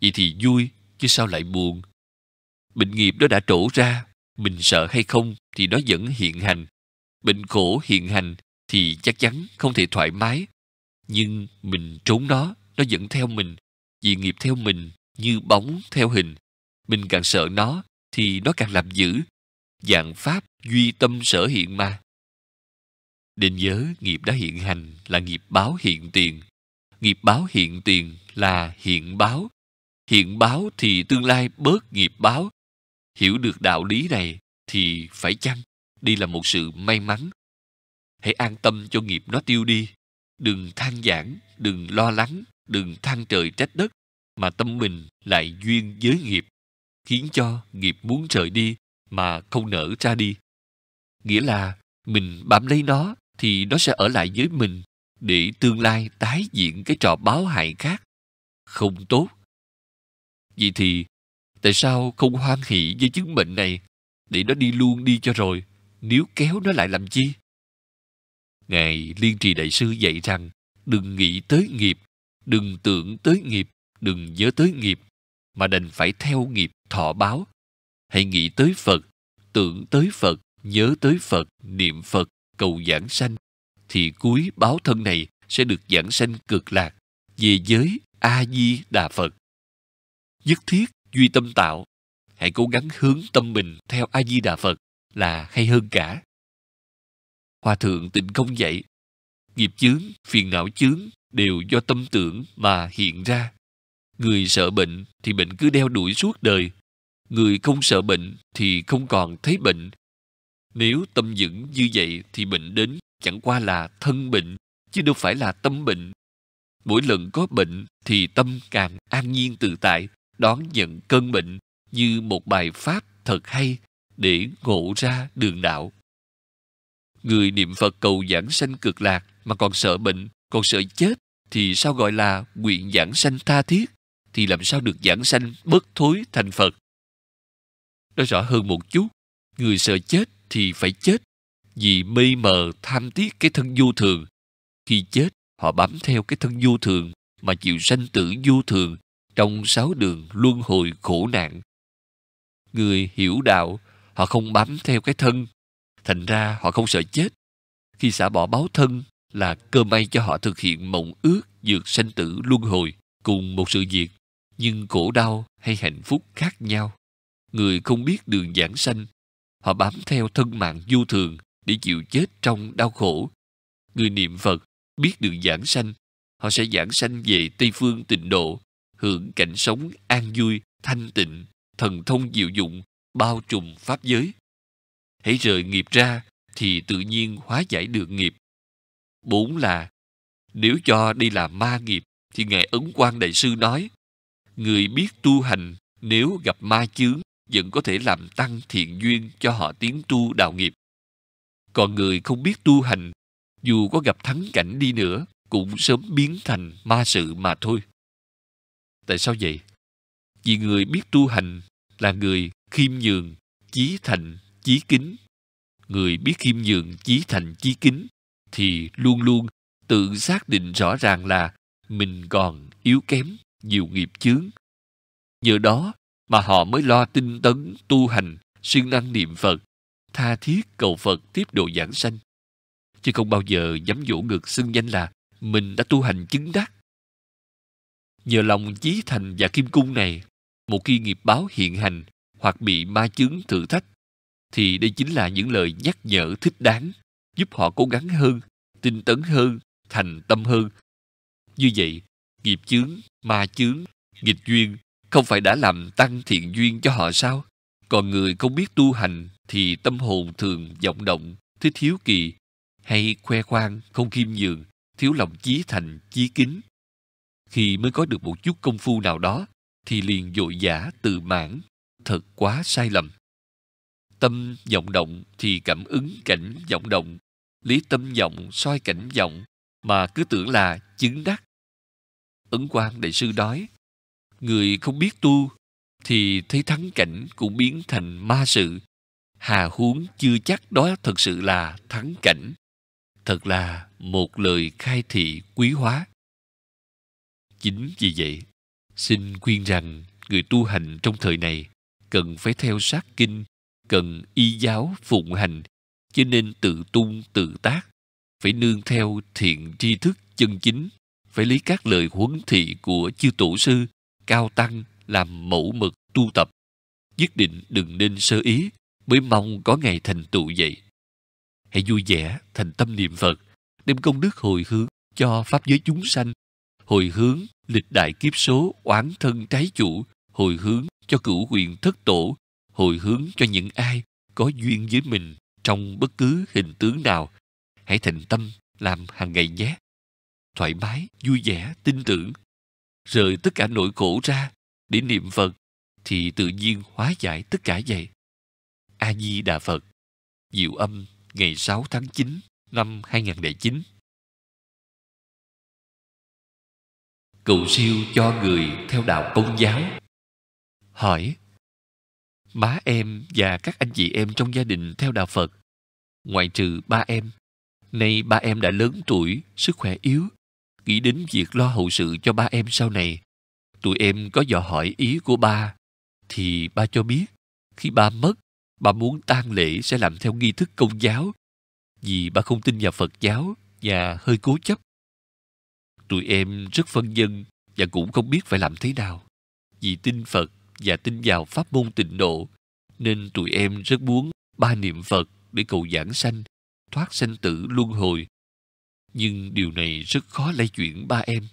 vậy thì vui chứ sao lại buồn bệnh nghiệp đó đã trổ ra mình sợ hay không thì nó vẫn hiện hành bệnh khổ hiện hành thì chắc chắn không thể thoải mái nhưng mình trốn nó nó dẫn theo mình vì nghiệp theo mình như bóng theo hình mình càng sợ nó thì nó càng làm dữ dạng pháp duy tâm sở hiện mà nên nhớ nghiệp đã hiện hành là nghiệp báo hiện tiền nghiệp báo hiện tiền là hiện báo hiện báo thì tương lai bớt nghiệp báo hiểu được đạo lý này thì phải chăng đi là một sự may mắn hãy an tâm cho nghiệp nó tiêu đi đừng than giảng đừng lo lắng đừng than trời trách đất mà tâm mình lại duyên với nghiệp khiến cho nghiệp muốn rời đi mà không nở ra đi nghĩa là mình bám lấy nó thì nó sẽ ở lại với mình để tương lai tái diễn cái trò báo hại khác không tốt vậy thì tại sao không hoan hỷ với chứng bệnh này để nó đi luôn đi cho rồi nếu kéo nó lại làm chi ngài liên trì đại sư dạy rằng đừng nghĩ tới nghiệp đừng tưởng tới nghiệp, đừng nhớ tới nghiệp, mà đành phải theo nghiệp thọ báo. Hãy nghĩ tới Phật, tưởng tới Phật, nhớ tới Phật, niệm Phật, cầu giảng sanh, thì cuối báo thân này sẽ được giảng sanh cực lạc về giới a di đà phật nhất thiết duy tâm tạo hãy cố gắng hướng tâm mình theo a di đà phật là hay hơn cả hòa thượng tịnh công dạy nghiệp chướng phiền não chướng đều do tâm tưởng mà hiện ra người sợ bệnh thì bệnh cứ đeo đuổi suốt đời người không sợ bệnh thì không còn thấy bệnh nếu tâm vững như vậy thì bệnh đến chẳng qua là thân bệnh chứ đâu phải là tâm bệnh mỗi lần có bệnh thì tâm càng an nhiên tự tại đón nhận cơn bệnh như một bài pháp thật hay để ngộ ra đường đạo người niệm phật cầu giảng sanh cực lạc mà còn sợ bệnh còn sợ chết thì sao gọi là nguyện giảng sanh tha thiết? Thì làm sao được giảng sanh bất thối thành Phật? Nói rõ hơn một chút, người sợ chết thì phải chết vì mê mờ tham tiếc cái thân vô thường. Khi chết, họ bám theo cái thân vô thường mà chịu sanh tử vô thường trong sáu đường luân hồi khổ nạn. Người hiểu đạo, họ không bám theo cái thân, thành ra họ không sợ chết. Khi xả bỏ báo thân là cơ may cho họ thực hiện mộng ước dược sanh tử luân hồi cùng một sự việc nhưng khổ đau hay hạnh phúc khác nhau người không biết đường giảng sanh họ bám theo thân mạng vô thường để chịu chết trong đau khổ người niệm phật biết đường giảng sanh họ sẽ giảng sanh về tây phương tịnh độ hưởng cảnh sống an vui thanh tịnh thần thông diệu dụng bao trùm pháp giới hãy rời nghiệp ra thì tự nhiên hóa giải được nghiệp Bốn là nếu cho đi làm ma nghiệp thì Ngài Ấn quan Đại Sư nói người biết tu hành nếu gặp ma chướng vẫn có thể làm tăng thiện duyên cho họ tiến tu đạo nghiệp. Còn người không biết tu hành dù có gặp thắng cảnh đi nữa cũng sớm biến thành ma sự mà thôi. Tại sao vậy? Vì người biết tu hành là người khiêm nhường, chí thành, chí kính. Người biết khiêm nhường, chí thành, chí kính thì luôn luôn tự xác định rõ ràng là mình còn yếu kém nhiều nghiệp chướng nhờ đó mà họ mới lo tinh tấn tu hành siêng năng niệm phật tha thiết cầu phật tiếp độ giảng sanh chứ không bao giờ dám dỗ ngược xưng danh là mình đã tu hành chứng đắc nhờ lòng chí thành và kim cung này một khi nghiệp báo hiện hành hoặc bị ma chứng thử thách thì đây chính là những lời nhắc nhở thích đáng giúp họ cố gắng hơn, tinh tấn hơn, thành tâm hơn. Như vậy, nghiệp chướng, ma chướng, nghịch duyên không phải đã làm tăng thiện duyên cho họ sao? Còn người không biết tu hành thì tâm hồn thường vọng động, thích thiếu kỳ, hay khoe khoang, không khiêm nhường, thiếu lòng chí thành, chí kính. Khi mới có được một chút công phu nào đó, thì liền dội giả tự mãn, thật quá sai lầm. Tâm vọng động thì cảm ứng cảnh vọng động, lý tâm vọng soi cảnh vọng mà cứ tưởng là chứng đắc ấn quang đại sư nói người không biết tu thì thấy thắng cảnh cũng biến thành ma sự hà huống chưa chắc đó thật sự là thắng cảnh thật là một lời khai thị quý hóa chính vì vậy xin khuyên rằng người tu hành trong thời này cần phải theo sát kinh cần y giáo phụng hành chứ nên tự tung tự tác phải nương theo thiện tri thức chân chính phải lấy các lời huấn thị của chư tổ sư cao tăng làm mẫu mực tu tập nhất định đừng nên sơ ý mới mong có ngày thành tựu vậy hãy vui vẻ thành tâm niệm phật đem công đức hồi hướng cho pháp giới chúng sanh hồi hướng lịch đại kiếp số oán thân trái chủ hồi hướng cho cửu quyền thất tổ hồi hướng cho những ai có duyên với mình trong bất cứ hình tướng nào hãy thành tâm làm hàng ngày nhé thoải mái vui vẻ tin tưởng rời tất cả nỗi khổ ra để niệm phật thì tự nhiên hóa giải tất cả vậy a di đà phật diệu âm ngày 6 tháng 9 năm 2009 cầu siêu cho người theo đạo công giáo hỏi má em và các anh chị em trong gia đình theo đạo phật ngoại trừ ba em. Nay ba em đã lớn tuổi, sức khỏe yếu. Nghĩ đến việc lo hậu sự cho ba em sau này, tụi em có dò hỏi ý của ba. Thì ba cho biết, khi ba mất, ba muốn tang lễ sẽ làm theo nghi thức công giáo. Vì ba không tin vào Phật giáo và hơi cố chấp. Tụi em rất phân dân và cũng không biết phải làm thế nào. Vì tin Phật và tin vào pháp môn tịnh độ, nên tụi em rất muốn ba niệm Phật để cầu giảng sanh, thoát sanh tử luân hồi. Nhưng điều này rất khó lay chuyển ba em.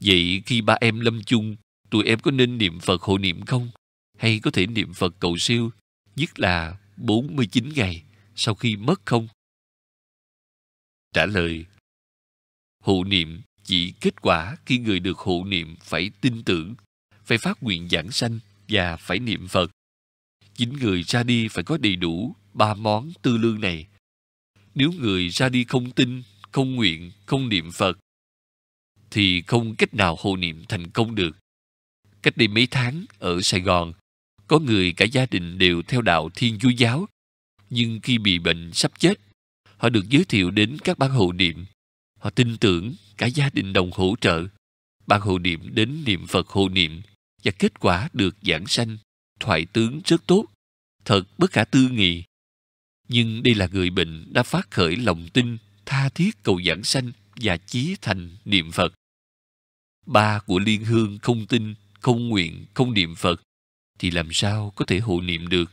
Vậy khi ba em lâm chung, tụi em có nên niệm Phật hộ niệm không? Hay có thể niệm Phật cầu siêu, nhất là 49 ngày sau khi mất không? Trả lời Hộ niệm chỉ kết quả khi người được hộ niệm phải tin tưởng, phải phát nguyện giảng sanh và phải niệm Phật. Chính người ra đi phải có đầy đủ ba món tư lương này. Nếu người ra đi không tin, không nguyện, không niệm Phật, thì không cách nào hộ niệm thành công được. Cách đây mấy tháng ở Sài Gòn, có người cả gia đình đều theo đạo Thiên Chúa Giáo, nhưng khi bị bệnh sắp chết, họ được giới thiệu đến các ban hộ niệm. Họ tin tưởng cả gia đình đồng hỗ trợ. Ban hộ niệm đến niệm Phật hộ niệm và kết quả được giảng sanh, thoại tướng rất tốt, thật bất khả tư nghị nhưng đây là người bệnh đã phát khởi lòng tin, tha thiết cầu giảng sanh và chí thành niệm Phật. Ba của Liên Hương không tin, không nguyện, không niệm Phật, thì làm sao có thể hộ niệm được?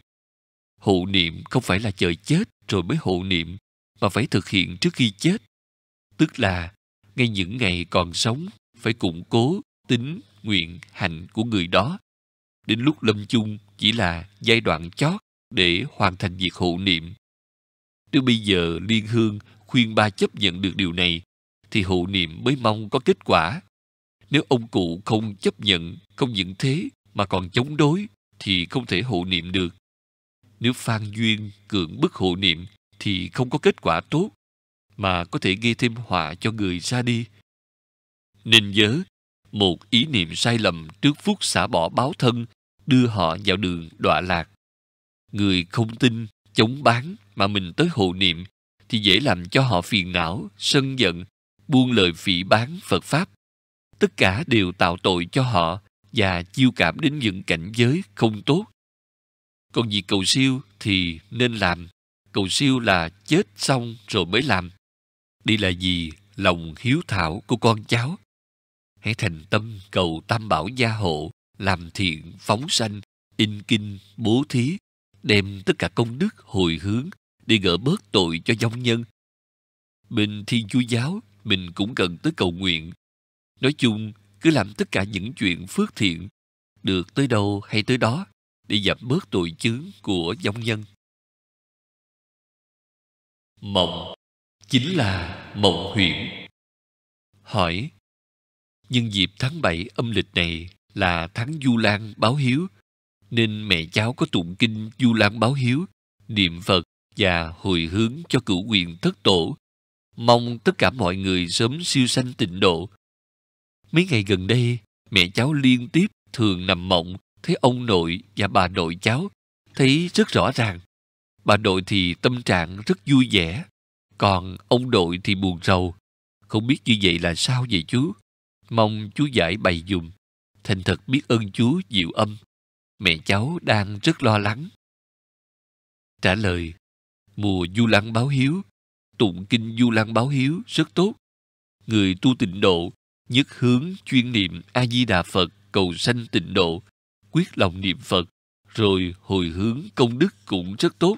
Hộ niệm không phải là chờ chết rồi mới hộ niệm, mà phải thực hiện trước khi chết. Tức là, ngay những ngày còn sống, phải củng cố tính, nguyện, hạnh của người đó. Đến lúc lâm chung chỉ là giai đoạn chót để hoàn thành việc hộ niệm nếu bây giờ Liên Hương khuyên ba chấp nhận được điều này, thì hộ niệm mới mong có kết quả. Nếu ông cụ không chấp nhận, không những thế mà còn chống đối, thì không thể hộ niệm được. Nếu Phan Duyên cưỡng bức hộ niệm thì không có kết quả tốt, mà có thể gây thêm họa cho người ra đi. Nên nhớ, một ý niệm sai lầm trước phút xả bỏ báo thân đưa họ vào đường đọa lạc. Người không tin chống bán mà mình tới hộ niệm thì dễ làm cho họ phiền não, sân giận, buông lời phỉ bán Phật Pháp. Tất cả đều tạo tội cho họ và chiêu cảm đến những cảnh giới không tốt. Còn việc cầu siêu thì nên làm. Cầu siêu là chết xong rồi mới làm. đi là gì? Lòng hiếu thảo của con cháu. Hãy thành tâm cầu tam bảo gia hộ, làm thiện, phóng sanh, in kinh, bố thí, đem tất cả công đức hồi hướng để gỡ bớt tội cho vong nhân. mình Thiên Chúa Giáo, mình cũng cần tới cầu nguyện. Nói chung, cứ làm tất cả những chuyện phước thiện, được tới đâu hay tới đó, để giảm bớt tội chướng của vong nhân. Mộng chính là mộng huyễn. Hỏi, nhân dịp tháng 7 âm lịch này là tháng Du Lan báo hiếu nên mẹ cháu có tụng kinh du Lan báo hiếu, niệm Phật và hồi hướng cho cửu quyền thất tổ. Mong tất cả mọi người sớm siêu sanh tịnh độ. Mấy ngày gần đây, mẹ cháu liên tiếp thường nằm mộng thấy ông nội và bà nội cháu, thấy rất rõ ràng. Bà nội thì tâm trạng rất vui vẻ, còn ông nội thì buồn rầu. Không biết như vậy là sao vậy chú? Mong chú giải bày dùm. Thành thật biết ơn chú diệu âm mẹ cháu đang rất lo lắng. Trả lời, mùa du lăng báo hiếu, tụng kinh du lăng báo hiếu rất tốt. Người tu tịnh độ, nhất hướng chuyên niệm A-di-đà Phật cầu sanh tịnh độ, quyết lòng niệm Phật, rồi hồi hướng công đức cũng rất tốt.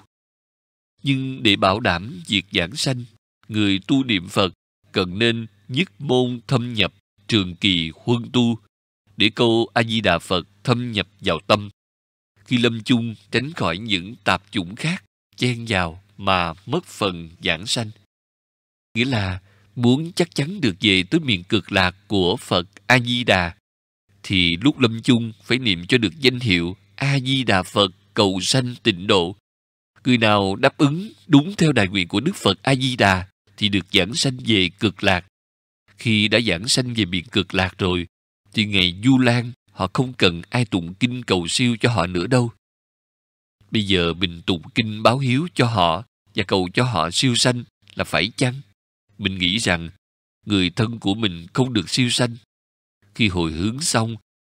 Nhưng để bảo đảm việc giảng sanh, người tu niệm Phật cần nên nhất môn thâm nhập trường kỳ huân tu để câu A-di-đà Phật thâm nhập vào tâm. Khi lâm chung tránh khỏi những tạp chủng khác chen vào mà mất phần giảng sanh. Nghĩa là muốn chắc chắn được về tới miền cực lạc của Phật A-di-đà thì lúc lâm chung phải niệm cho được danh hiệu A-di-đà Phật cầu sanh tịnh độ. Người nào đáp ứng đúng theo đại nguyện của Đức Phật A-di-đà thì được giảng sanh về cực lạc. Khi đã giảng sanh về miền cực lạc rồi thì ngày du lan họ không cần ai tụng kinh cầu siêu cho họ nữa đâu. Bây giờ mình tụng kinh báo hiếu cho họ và cầu cho họ siêu sanh là phải chăng? Mình nghĩ rằng người thân của mình không được siêu sanh. Khi hồi hướng xong,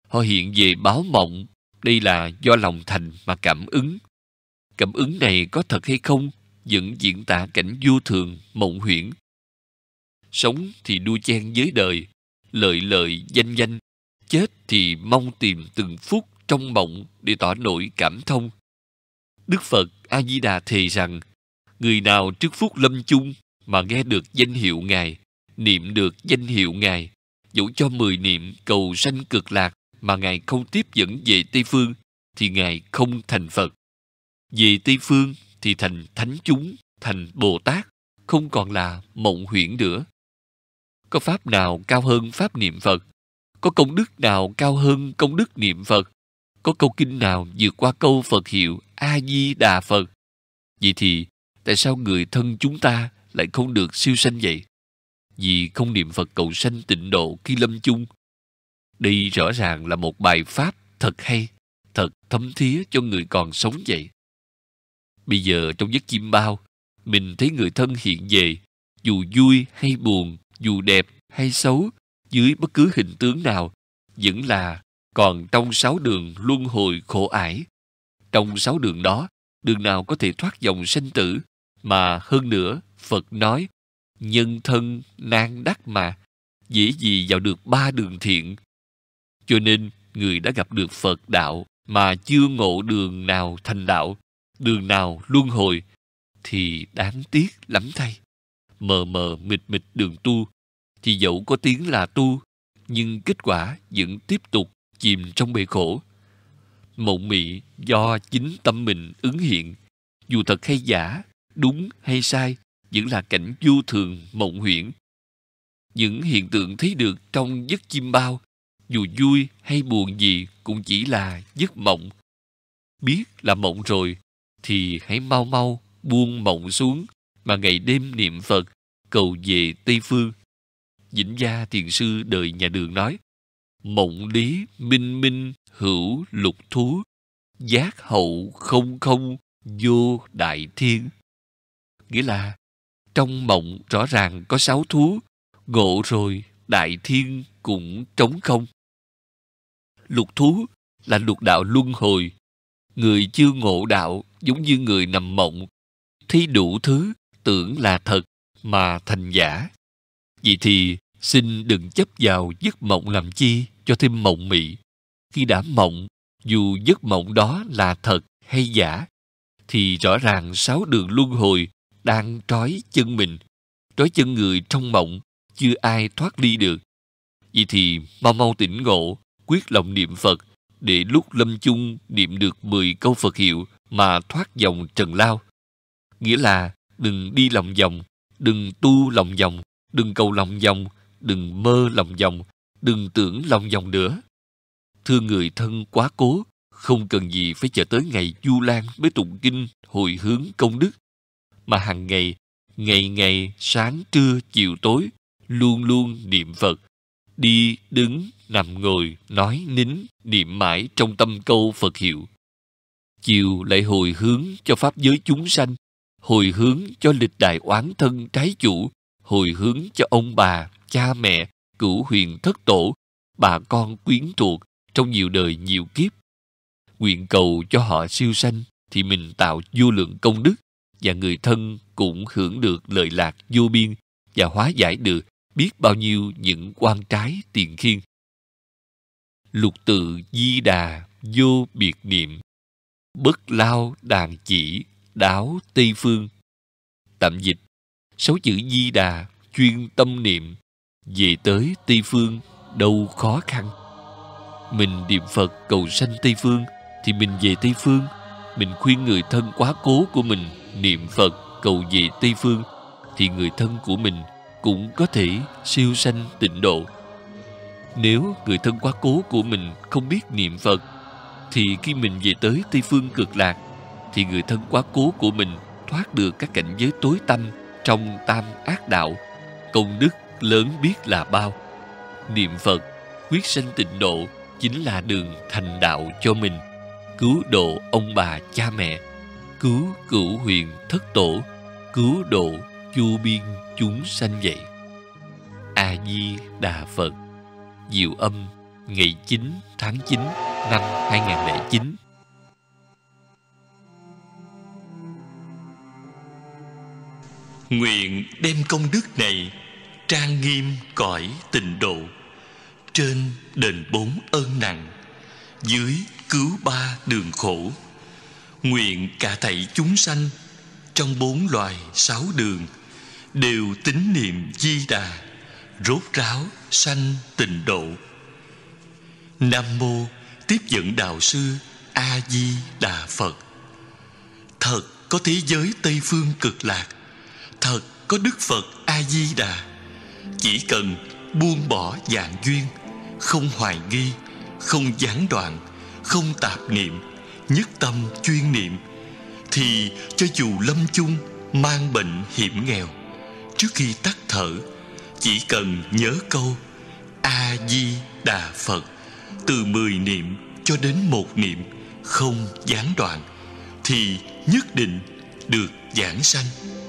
họ hiện về báo mộng. Đây là do lòng thành mà cảm ứng. Cảm ứng này có thật hay không vẫn diễn tả cảnh vô thường, mộng huyễn. Sống thì đua chen với đời, lợi lợi danh danh chết thì mong tìm từng phút trong mộng để tỏ nỗi cảm thông đức phật a di đà thề rằng người nào trước phút lâm chung mà nghe được danh hiệu ngài niệm được danh hiệu ngài dẫu cho mười niệm cầu sanh cực lạc mà ngài không tiếp dẫn về tây phương thì ngài không thành phật về tây phương thì thành thánh chúng thành bồ tát không còn là mộng huyễn nữa có pháp nào cao hơn pháp niệm Phật? Có công đức nào cao hơn công đức niệm Phật? Có câu kinh nào vượt qua câu Phật hiệu A-di-đà Phật? Vậy thì, tại sao người thân chúng ta lại không được siêu sanh vậy? Vì không niệm Phật cầu sanh tịnh độ khi lâm chung. Đây rõ ràng là một bài pháp thật hay, thật thấm thía cho người còn sống vậy. Bây giờ trong giấc chim bao, mình thấy người thân hiện về, dù vui hay buồn dù đẹp hay xấu dưới bất cứ hình tướng nào vẫn là còn trong sáu đường luân hồi khổ ải trong sáu đường đó đường nào có thể thoát dòng sinh tử mà hơn nữa phật nói nhân thân nan đắc mà dễ gì vào được ba đường thiện cho nên người đã gặp được phật đạo mà chưa ngộ đường nào thành đạo đường nào luân hồi thì đáng tiếc lắm thay mờ mờ mịt mịt đường tu thì dẫu có tiếng là tu nhưng kết quả vẫn tiếp tục chìm trong bể khổ mộng mị do chính tâm mình ứng hiện dù thật hay giả đúng hay sai vẫn là cảnh vô thường mộng huyễn những hiện tượng thấy được trong giấc chim bao dù vui hay buồn gì cũng chỉ là giấc mộng biết là mộng rồi thì hãy mau mau buông mộng xuống mà ngày đêm niệm phật cầu về Tây Phương. Vĩnh Gia Thiền Sư đời nhà đường nói, mộng lý minh minh hữu lục thú, giác hậu không không vô đại thiên. Nghĩa là trong mộng rõ ràng có sáu thú, ngộ rồi đại thiên cũng trống không. Lục thú là lục đạo luân hồi. Người chưa ngộ đạo giống như người nằm mộng, thấy đủ thứ tưởng là thật mà thành giả vậy thì xin đừng chấp vào giấc mộng làm chi cho thêm mộng mị khi đã mộng dù giấc mộng đó là thật hay giả thì rõ ràng sáu đường luân hồi đang trói chân mình trói chân người trong mộng chưa ai thoát ly được vậy thì mau mau tỉnh ngộ quyết lòng niệm phật để lúc lâm chung niệm được 10 câu Phật hiệu mà thoát dòng trần lao. Nghĩa là đừng đi lòng vòng, đừng tu lòng vòng đừng cầu lòng vòng đừng mơ lòng vòng đừng tưởng lòng vòng nữa thương người thân quá cố không cần gì phải chờ tới ngày du lan mới tụng kinh hồi hướng công đức mà hàng ngày ngày ngày sáng trưa chiều tối luôn luôn niệm phật đi đứng nằm ngồi nói nín niệm mãi trong tâm câu phật hiệu chiều lại hồi hướng cho pháp giới chúng sanh hồi hướng cho lịch đại oán thân trái chủ, hồi hướng cho ông bà, cha mẹ, cửu huyền thất tổ, bà con quyến thuộc trong nhiều đời nhiều kiếp. Nguyện cầu cho họ siêu sanh thì mình tạo vô lượng công đức và người thân cũng hưởng được lợi lạc vô biên và hóa giải được biết bao nhiêu những quan trái tiền khiên. Lục tự di đà vô biệt niệm, bất lao đàn chỉ đảo Tây Phương. Tạm dịch, sáu chữ Di Đà chuyên tâm niệm về tới Tây Phương đâu khó khăn. Mình niệm Phật cầu sanh Tây Phương thì mình về Tây Phương. Mình khuyên người thân quá cố của mình niệm Phật cầu về Tây Phương thì người thân của mình cũng có thể siêu sanh tịnh độ. Nếu người thân quá cố của mình không biết niệm Phật thì khi mình về tới Tây Phương cực lạc thì người thân quá cố của mình thoát được các cảnh giới tối tăm trong tam ác đạo công đức lớn biết là bao niệm phật quyết sanh tịnh độ chính là đường thành đạo cho mình cứu độ ông bà cha mẹ cứu cửu huyền thất tổ cứu độ chu biên chúng sanh vậy a di đà phật diệu âm ngày 9 tháng 9 năm 2009 Nguyện đem công đức này Trang nghiêm cõi tịnh độ Trên đền bốn ơn nặng Dưới cứu ba đường khổ Nguyện cả thảy chúng sanh Trong bốn loài sáu đường Đều tín niệm di đà Rốt ráo sanh tịnh độ Nam Mô Tiếp dẫn Đạo Sư A-di-đà Phật Thật có thế giới Tây Phương cực lạc thật có đức phật a di đà chỉ cần buông bỏ dạng duyên không hoài nghi không gián đoạn không tạp niệm nhất tâm chuyên niệm thì cho dù lâm chung mang bệnh hiểm nghèo trước khi tắt thở chỉ cần nhớ câu a di đà phật từ mười niệm cho đến một niệm không gián đoạn thì nhất định được giảng sanh